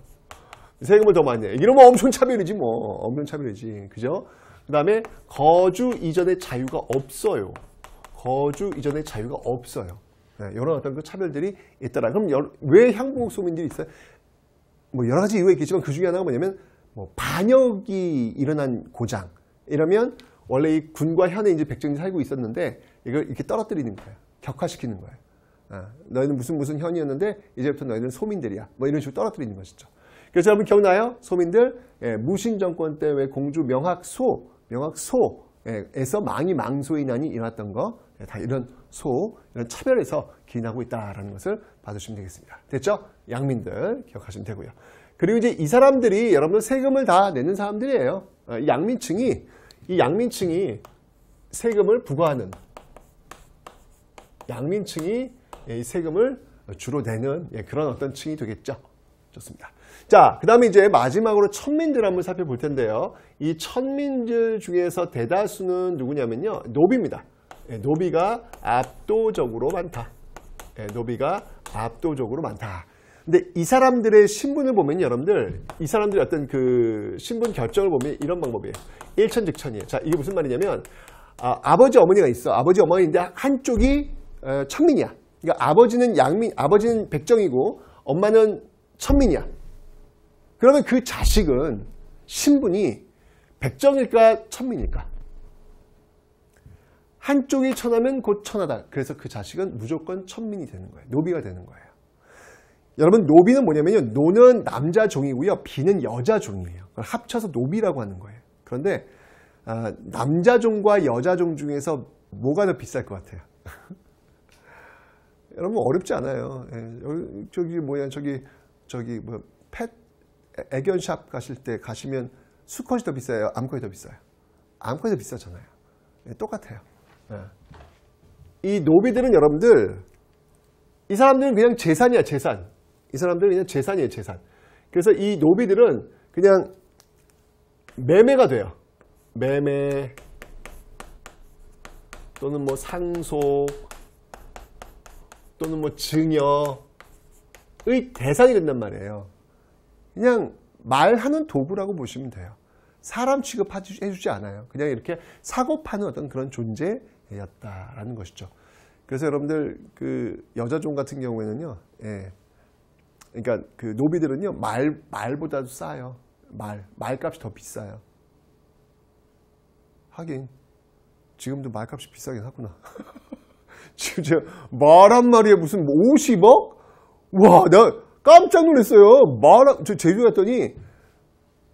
Speaker 1: 세금을 더 많이 내. 요 이러면 엄청 차별이지 뭐. 엄청 차별이지. 그죠? 그 다음에 거주 이전의 자유가 없어요. 거주 이전의 자유가 없어요. 네, 이런 어떤 그 차별들이 있더라. 그럼 여, 왜 향복 소민들이 있어요? 뭐 여러 가지 이유가 있겠지만 그 중에 하나가 뭐냐면 뭐 반역이 일어난 고장. 이러면 원래 이 군과 현에 이제 백정이 살고 있었는데 이걸 이렇게 떨어뜨리는 거예요. 격화시키는 거예요. 아, 너희는 무슨 무슨 현이었는데 이제부터 너희는 소민들이야. 뭐 이런 식으로 떨어뜨리는 것이죠. 그래서 여러분 기억나요? 소민들 예, 무신 정권 때 왜 공주 명학소 명학소에서 예, 망이 망소인난이 일어났던 거. 예, 다 이런 소, 이런 차별에서 기인하고 있다라는 것을 봐주시면 되겠습니다. 됐죠? 양민들 기억하시면 되고요. 그리고 이제 이 사람들이 여러분 세금을 다 내는 사람들이에요. 아, 양민층이 이 양민층이 세금을 부과하는 양민층이 이 세금을 주로 내는 예, 그런 어떤 층이 되겠죠. 좋습니다. 자, 그 다음에 이제 마지막으로 천민들 한번 살펴볼 텐데요. 이 천민들 중에서 대다수는 누구냐면요. 노비입니다. 예, 노비가 압도적으로 많다. 예, 노비가 압도적으로 많다. 근데 이 사람들의 신분을 보면 여러분들 이 사람들의 어떤 그 신분 결정을 보면 이런 방법이에요. 일천즉천이에요. 자 이게 무슨 말이냐면 아, 버지 어머니가 있어. 아버지 어머니인데 한쪽이 어, 천민이야. 그러니까 아버지는 양민, 아버지는 백정이고 엄마는 천민이야. 그러면 그 자식은 신분이 백정일까 천민일까? 한쪽이 천하면 곧 천하다. 그래서 그 자식은 무조건 천민이 되는 거예요. 노비가 되는 거예요. 여러분 노비는 뭐냐면요. 노는 남자 종이고요. 비는 여자 종이에요. 그걸 합쳐서 노비라고 하는 거예요. 그런데 아, 남자 종과 여자 종 중에서 뭐가 더 비쌀 것 같아요? 여러분 어렵지 않아요. 예, 저기 뭐야 저기 저기 뭐 펫 애견샵 가실 때 가시면 수컷이 더 비싸요? 암컷이 더 비싸요? 암컷이 더 비싸잖아요. 예, 똑같아요. 예. 이 노비들은 여러분들 이 사람들은 그냥 재산이야 재산. 이 사람들은 그냥 재산이에요 재산 그래서 이 노비들은 그냥 매매가 돼요 매매 또는 뭐 상속 또는 뭐 증여의 대상이 된단 말이에요 그냥 말하는 도구라고 보시면 돼요 사람 취급해주지 않아요 그냥 이렇게 사고 파는 어떤 그런 존재였다라는 것이죠 그래서 여러분들 그 여자종 같은 경우에는요 예. 그러니까 그 노비들은요 말 말보다도 싸요. 말 말값이 더 비싸요. 하긴 지금도 말값이 비싸긴 하구나. 지금 제가 말한 마리에 무슨 50억? 와, 나 깜짝 놀랐어요. 말, 저 제주 갔더니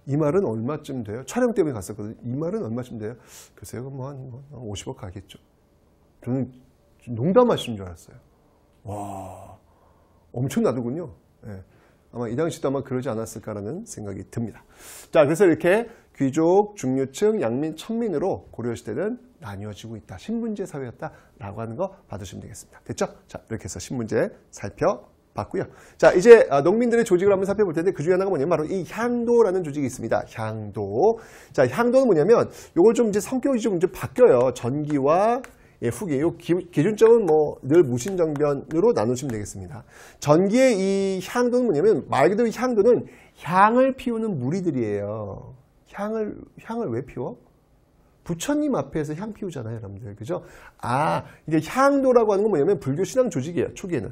Speaker 1: 이 말은 얼마쯤 돼요? 촬영 때문에 갔었거든요. 이 말은 얼마쯤 돼요? 글쎄요, 뭐 한, 뭐 한 50억 가겠죠. 저는 농담하시는줄 알았어요. 와, 엄청나더군요. 예. 아마 이 당시도 아마 그러지 않았을까라는 생각이 듭니다. 자, 그래서 이렇게 귀족, 중류층, 양민, 천민으로 고려시대는 나뉘어지고 있다. 신분제 사회였다라고 하는 거봐으시면 되겠습니다. 됐죠? 자, 이렇게 해서 신분제 살펴 봤고요. 자, 이제 아, 농민들의 조직을 한번 살펴볼 텐데 그 중에 하나가 뭐냐면 바로 이 향도라는 조직이 있습니다. 향도. 자, 향도는 뭐냐면 이걸 좀 이제 성격이 좀 이제 바뀌어요. 전기와 예, 후기. 요 기준점은 뭐 늘 무신정변으로 나누시면 되겠습니다. 전기의 이 향도는 뭐냐면 말 그대로 향도는 향을 피우는 무리들이에요. 향을 향을 왜 피워? 부처님 앞에서 향 피우잖아요, 여러분들. 그죠? 아, 이게 향도라고 하는 건 뭐냐면 불교 신앙 조직이에요, 초기에는.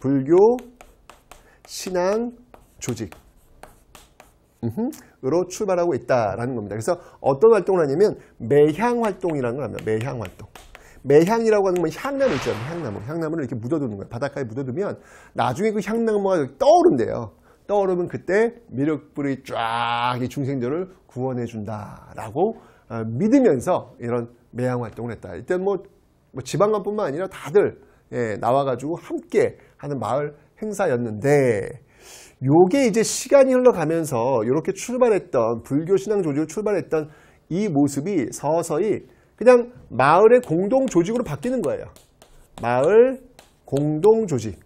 Speaker 1: 불교 신앙 조직. 으로 출발하고 있다라는 겁니다. 그래서 어떤 활동을 하냐면 매향 활동이라는 걸 합니다. 매향 활동. 매향이라고 하는 건 향나무 있죠. 향나무. 향나무를 이렇게 묻어두는 거예요. 바닷가에 묻어두면 나중에 그 향나무가 떠오른대요. 떠오르면 그때 미륵불이 쫙 이 중생들을 구원해 준다라고 어, 믿으면서 이런 매향 활동을 했다. 이때 뭐, 뭐 지방관뿐만 아니라 다들 예, 나와가지고 함께 하는 마을 행사였는데 요게 이제 시간이 흘러가면서 이렇게 출발했던 불교 신앙 조직으로 출발했던 이 모습이 서서히 그냥 마을의 공동 조직으로 바뀌는 거예요. 마을 공동 조직으로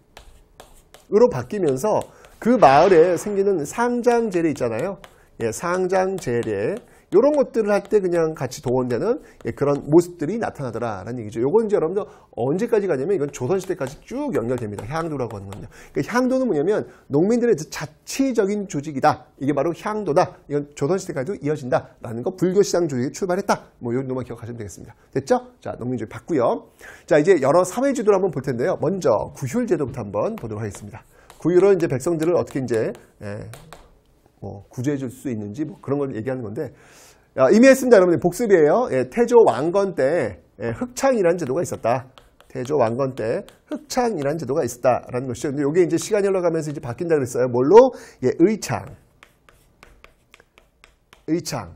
Speaker 1: 바뀌면서 그 마을에 생기는 상장 재례 있잖아요. 예, 상장 재례 이런 것들을 할 때 그냥 같이 동원되는 예, 그런 모습들이 나타나더라라는 얘기죠. 요건 이제 여러분들 언제까지 가냐면 이건 조선시대까지 쭉 연결됩니다. 향도라고 하는 건요. 그러니까 향도는 뭐냐면 농민들의 그 자치적인 조직이다. 이게 바로 향도다. 이건 조선시대까지도 이어진다라는 거 불교시장 조직이 출발했다. 뭐요런것만 기억하시면 되겠습니다. 됐죠? 자, 농민조직 봤고요. 자, 이제 여러 사회지도를 한번 볼 텐데요. 먼저 구휼제도부터 한번 보도록 하겠습니다. 구휼은 이제 백성들을 어떻게 이제 예, 뭐 구제해 줄 수 있는지 뭐 그런 걸 얘기하는 건데 아, 임의했습니다. 여러분 복습이에요. 예, 태조 왕건 때 예, 흑창이라는 제도가 있었다. 태조 왕건 때 흑창이라는 제도가 있었다라는 것이죠. 근데 이게 이제 시간이 흘러가면서 이제 바뀐다 그랬어요. 뭘로? 예, 의창. 의창.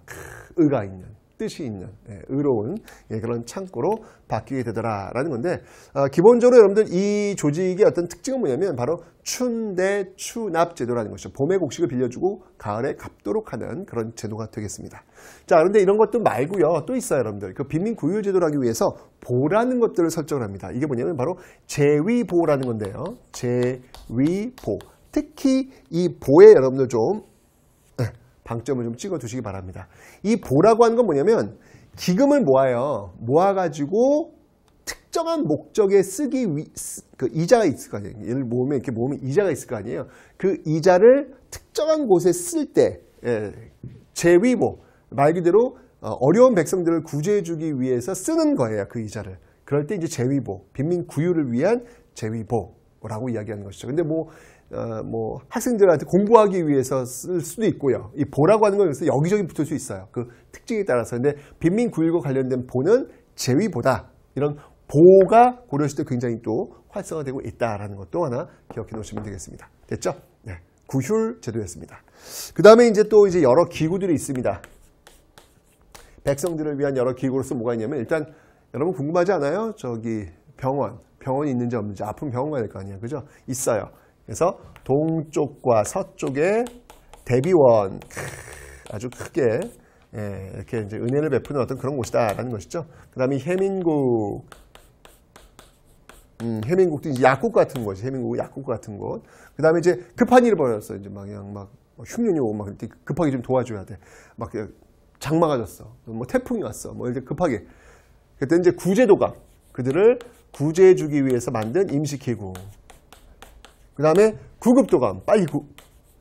Speaker 1: 의가 있는. 뜻이 있는 예, 의로운 예, 그런 창고로 바뀌게 되더라라는 건데 어, 기본적으로 여러분들 이 조직의 어떤 특징은 뭐냐면 바로 춘대 추납 제도라는 것이죠. 봄에 곡식을 빌려주고 가을에 갚도록 하는 그런 제도가 되겠습니다. 자 그런데 이런 것도 말고요 또 있어요 여러분들 그 빈민 구유 제도를 하기 위해서 보라는 것들을 설정을 합니다. 이게 뭐냐면 바로 재위보라는 건데요. 재위보 특히 이 보에 여러분들 좀 방점을 좀 찍어 두시기 바랍니다. 이 보라고 하는 건 뭐냐면 기금을 모아요. 모아가지고 특정한 목적에 쓰기 위, 그 이자가 있을 거 아니에요. 얘를 모으면 이렇게 모으면 이자가 있을 거 아니에요. 그 이자를 특정한 곳에 쓸때 예, 제위보 말 그대로 어, 어려운 백성들을 구제해주기 위해서 쓰는 거예요. 그 이자를. 그럴 때 이제 제위보 빈민 구유를 위한 제위보라고 이야기하는 것이죠. 근데 뭐 어, 뭐 학생들한테 공부하기 위해서 쓸 수도 있고요. 이 보라고 하는 건 그래서 여기저기 붙을 수 있어요. 그 특징에 따라서. 근데 빈민 919 관련된 보는 제위보다 이런 보가 고려시 때 굉장히 또 활성화되고 있다라는 것도 하나 기억해 놓으시면 되겠습니다. 됐죠? 네. 구휼 제도였습니다. 그 다음에 이제 또 이제 여러 기구들이 있습니다. 백성들을 위한 여러 기구로서 뭐가 있냐면 일단 여러분 궁금하지 않아요? 저기 병원, 병원이 있는지 없는지 아픈 병원 가야 될거 아니에요. 그죠? 있어요. 그래서 동쪽과 서쪽의 대비원 아주 크게 예, 이렇게 이제 은혜를 베푸는 어떤 그런 곳이다라는 것이죠. 그 다음에 해민국 음, 해민국도 이제 약국 같은 곳이 해민국 약국 같은 곳. 그 다음에 이제 급한 일을 벌였어. 이제 막 그냥 막 흉년이 오고 막 급하게 좀 도와줘야 돼. 막 장마가 졌어. 뭐 태풍이 왔어. 뭐 이제 급하게. 그때 이제 구제도가 그들을 구제해주기 위해서 만든 임시기구. 그 다음에 구급 도감 빨리 구,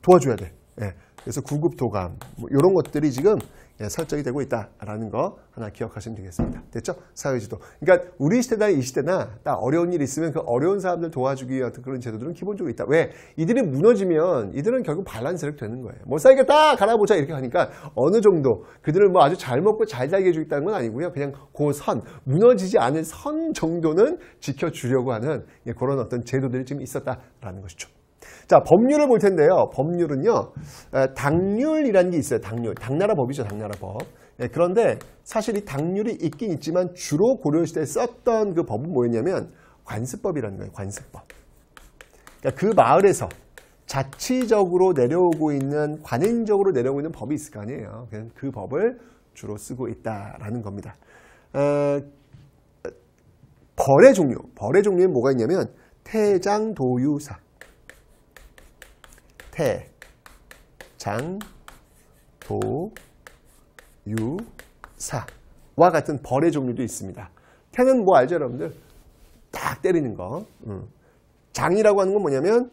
Speaker 1: 도와줘야 돼. 예. 그래서 구급 도감 뭐 이런 것들이 지금 예, 설정이 되고 있다라는 거 하나 기억하시면 되겠습니다. 됐죠? 사회지도. 그러니까 우리 시대나 이 시대나 딱 어려운 일이 있으면 그 어려운 사람들 도와주기 위한 그런 제도들은 기본적으로 있다. 왜? 이들이 무너지면 이들은 결국 반란 세력 되는 거예요. 못 살겠다! 갈아보자! 이렇게 하니까 어느 정도 그들을 뭐 아주 잘 먹고 잘 살게 해주겠다는 건 아니고요. 그냥 그 선, 무너지지 않을 선 정도는 지켜주려고 하는 예, 그런 어떤 제도들이 지금 있었다라는 것이죠. 자, 법률을 볼 텐데요. 법률은요. 당률이라는 게 있어요. 당률. 당나라 법이죠. 당나라 법. 예, 그런데 사실 이 당률이 있긴 있지만 주로 고려시대에 썼던 그 법은 뭐였냐면 관습법이라는 거예요. 관습법. 그러니까 그 마을에서 자치적으로 내려오고 있는 관행적으로 내려오고 있는 법이 있을 거 아니에요. 그냥그 법을 주로 쓰고 있다라는 겁니다. 어, 벌의 종류, 벌의 종류는 뭐가 있냐면 태장 도유사, 태, 장, 도, 유, 사와 같은 벌의 종류도 있습니다. 태는 뭐 알죠 여러분들? 딱 때리는 거. 음. 장이라고 하는 건 뭐냐면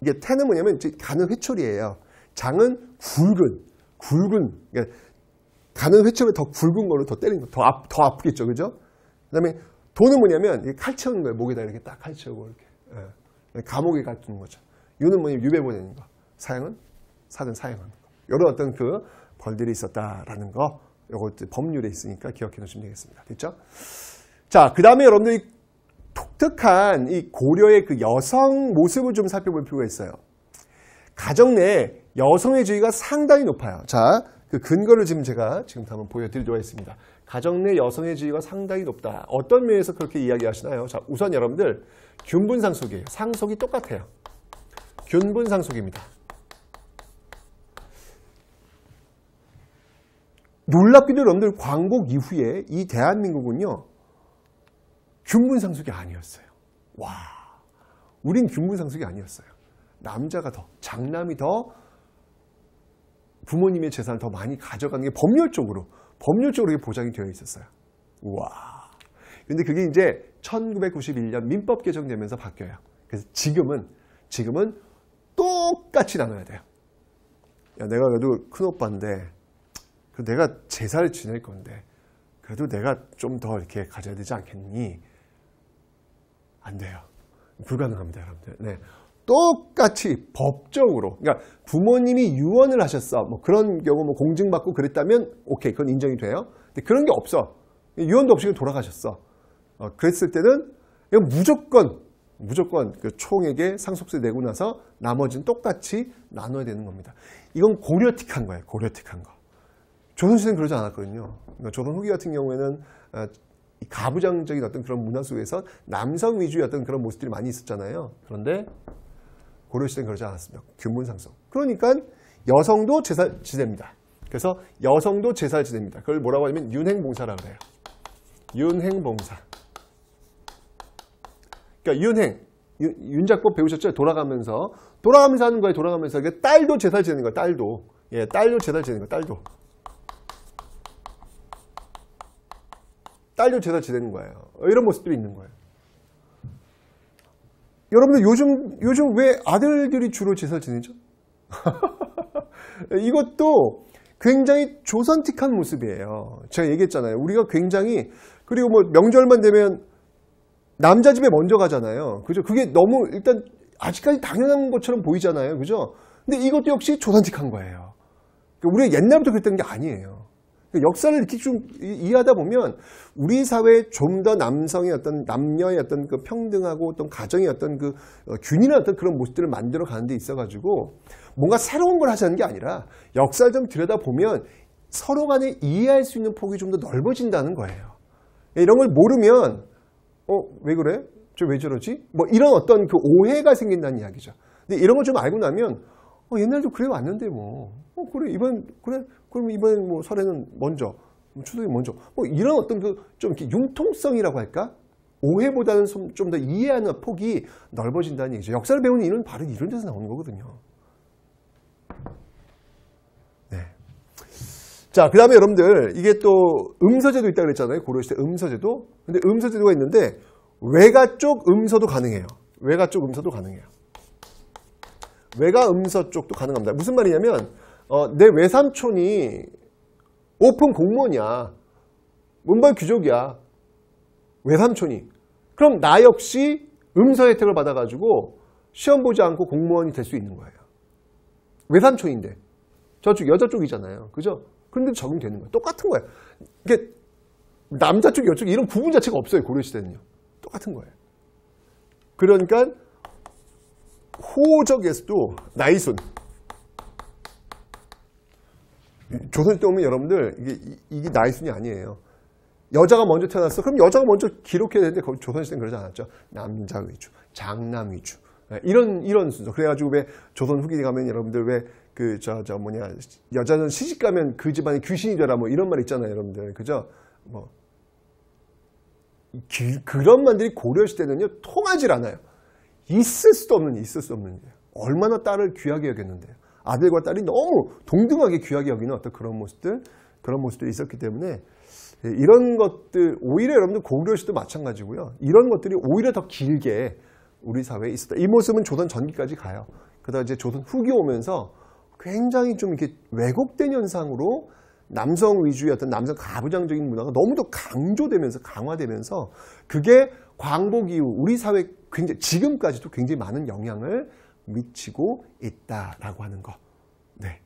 Speaker 1: 이게 태는 뭐냐면 가는 회초리예요. 장은 굵은, 굵은 그러니까 가는 회초리 더 굵은 걸로 더 때리는 거. 더, 아, 더 아프겠죠, 그죠? 그 다음에 도는 뭐냐면 칼 채우는 거예요. 목에다 이렇게 딱 칼 채우고 이렇게. 예. 감옥에 가두는 거죠. 유는 뭐냐면 유배보내는 거. 사형은 사전 사형하는 거. 이런 어떤 그 벌들이 있었다라는 거. 요것 법률에 있으니까 기억해 놓으시면 되겠습니다. 됐죠? 자, 그 다음에 여러분들이 독특한 이 고려의 그 여성 모습을 좀 살펴볼 필요가 있어요. 가정 내 여성의 지위가 상당히 높아요. 자, 그 근거를 지금 제가 지금 한번 보여드리도록하겠습니다 가정 내 여성의 지위가 상당히 높다. 어떤 면에서 그렇게 이야기하시나요? 자, 우선 여러분들 균분상속이에요. 상속이 똑같아요. 균분상속입니다. 놀랍기도 여러분들 광복 이후에 이 대한민국은요. 균분상속이 아니었어요. 와, 우린 균분상속이 아니었어요. 남자가 더, 장남이 더 부모님의 재산을 더 많이 가져가는 게 법률적으로, 법률적으로 보장이 되어 있었어요. 와 근데 그게 이제 1991년 민법 개정되면서 바뀌어요. 그래서 지금은, 지금은 똑같이 나눠야 돼요. 야, 내가 그래도 큰 오빠인데, 그 내가 제사를 지낼 건데, 그래도 내가 좀 더 이렇게 가져야 되지 않겠니? 안 돼요. 불가능합니다, 여러분들. 네. 똑같이 법적으로 그러니까 부모님이 유언을 하셨어 뭐 그런 경우 뭐 공증받고 그랬다면 오케이 그건 인정이 돼요 근데 그런 게 없어 유언도 없이 돌아가셨어 어, 그랬을 때는 무조건 무조건 그 총에게 상속세 내고 나서 나머지는 똑같이 나눠야 되는 겁니다. 이건 고려틱한 거예요. 고려틱한 거. 조선 시대는 그러지 않았거든요. 그러니까 조선 후기 같은 경우에는 어, 가부장적인 어떤 그런 문화 속에서 남성 위주의 어떤 그런 모습들이 많이 있었잖아요. 그런데 고려 시대는 그러지 않았습니다. 규문상속. 그러니까 여성도 제사지대입니다. 그래서 여성도 제사지대입니다. 그걸 뭐라고 하냐면 윤행봉사라고 해요. 윤행봉사. 그러니까 윤행, 윤작법 배우셨죠? 돌아가면서 돌아가면서 하는 거예요. 돌아가면서 그러니까 딸도 제사 지내는 거예요. 딸도 예, 딸도 제사 지내는 거예요. 딸도 딸도 제사 지내는 거예요. 이런 모습들이 있는 거예요. 여러분들 요즘 요즘 왜 아들들이 주로 제사 지내죠? 이것도 굉장히 조선틱한 모습이에요. 제가 얘기했잖아요. 우리가 굉장히 그리고 뭐 명절만 되면 남자 집에 먼저 가잖아요. 그죠? 그게 너무 일단 아직까지 당연한 것처럼 보이잖아요. 그죠? 근데 이것도 역시 조선직한 거예요. 그러니까 우리가 옛날부터 그랬던 게 아니에요. 그러니까 역사를 이렇게 좀 이해하다 보면 우리 사회에 좀 더 남성의 어떤 남녀의 어떤 그 평등하고 어떤 가정의 어떤 그 어, 균일한 어떤 그런 모습들을 만들어 가는 데 있어가지고 뭔가 새로운 걸 하자는 게 아니라 역사를 좀 들여다보면 서로 간에 이해할 수 있는 폭이 좀 더 넓어진다는 거예요. 이런 걸 모르면 어, 왜 그래? 저 왜 저러지? 뭐 이런 어떤 그 오해가 생긴다는 이야기죠. 근데 이런 걸 좀 알고 나면 어, 옛날도 그래 왔는데 뭐. 어, 그래, 이번, 그래, 그럼 이번엔 뭐 설에는 먼저, 뭐 추석이 먼저. 뭐 이런 어떤 그 좀 융통성이라고 할까? 오해보다는 좀 더 이해하는 폭이 넓어진다는 얘기죠. 역사를 배우는 이유는 바로 이런 데서 나오는 거거든요. 자, 그 다음에 여러분들 이게 또 음서제도 있다고 그랬잖아요. 고려시대 음서제도. 근데 음서제도가 있는데 외가 쪽 음서도 가능해요. 외가 쪽 음서도 가능해요. 외가 음서 쪽도 가능합니다. 무슨 말이냐면 어, 내 외삼촌이 오픈 공무원이야. 문벌 귀족이야. 외삼촌이. 그럼 나 역시 음서 혜택을 받아가지고 시험 보지 않고 공무원이 될 수 있는 거예요. 외삼촌인데. 저쪽 여자 쪽이잖아요. 그죠? 그런데 적용되는 거예요. 똑같은 거예요. 이게 남자 쪽, 여쪽 이런 부분 자체가 없어요. 고려시대는요. 똑같은 거예요. 그러니까 호적에서도 나이순 조선 시대 오면 여러분들 이게, 이게 나이순이 아니에요. 여자가 먼저 태어났어. 그럼 여자가 먼저 기록해야 되는데 거기 조선시대는 그러지 않았죠. 남자 위주, 장남 위주. 네, 이런 이런 순서. 그래가지고 왜 조선 후기에 가면 여러분들 왜 그 저저 저 뭐냐 여자는 시집 가면 그집안이 귀신이 되라 뭐 이런 말 있잖아요, 여러분들 그죠? 뭐 기, 그런 말들이 고려 시대는요 통하질 않아요. 있을 수도 없는 있을 수 없는 일이에요. 얼마나 딸을 귀하게 여겼는데 아들과 딸이 너무 동등하게 귀하게 여기는 어떤 그런 모습들 그런 모습들이 있었기 때문에 이런 것들 오히려 여러분들 고려시도 마찬가지고요. 이런 것들이 오히려 더 길게 우리 사회에 있었다. 이 모습은 조선 전기까지 가요. 그러다 이제 조선 후기 오면서 굉장히 좀 이렇게 왜곡된 현상으로 남성 위주의 어떤 남성 가부장적인 문화가 너무도 강조되면서 강화되면서 그게 광복 이후 우리 사회 굉장히 지금까지도 굉장히 많은 영향을 미치고 있다라고 하는 거. 네.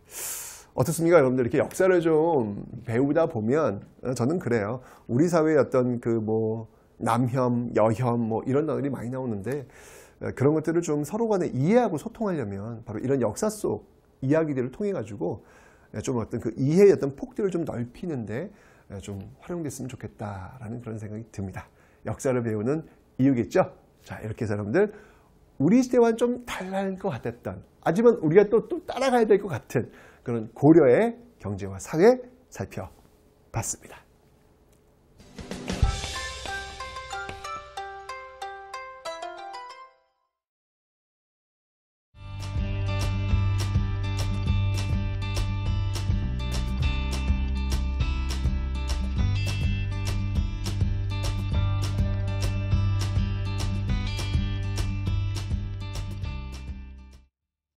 Speaker 1: 어떻습니까 여러분들 이렇게 역사를 좀 배우다 보면 어, 저는 그래요 우리 사회의 어떤 그뭐 남혐, 여혐 뭐 이런 단어들이 많이 나오는데 그런 것들을 좀 서로 간에 이해하고 소통하려면 바로 이런 역사 속 이야기들을 통해 가지고 좀 어떤 그 이해의 어떤 폭들을 좀 넓히는데 좀 활용됐으면 좋겠다라는 그런 생각이 듭니다. 역사를 배우는 이유겠죠? 자, 이렇게 해서 여러분들 우리 시대와는 좀 달라질 것 같았던 하지만 우리가 또, 또 따라가야 될 것 같은 그런 고려의 경제와 사회 살펴봤습니다.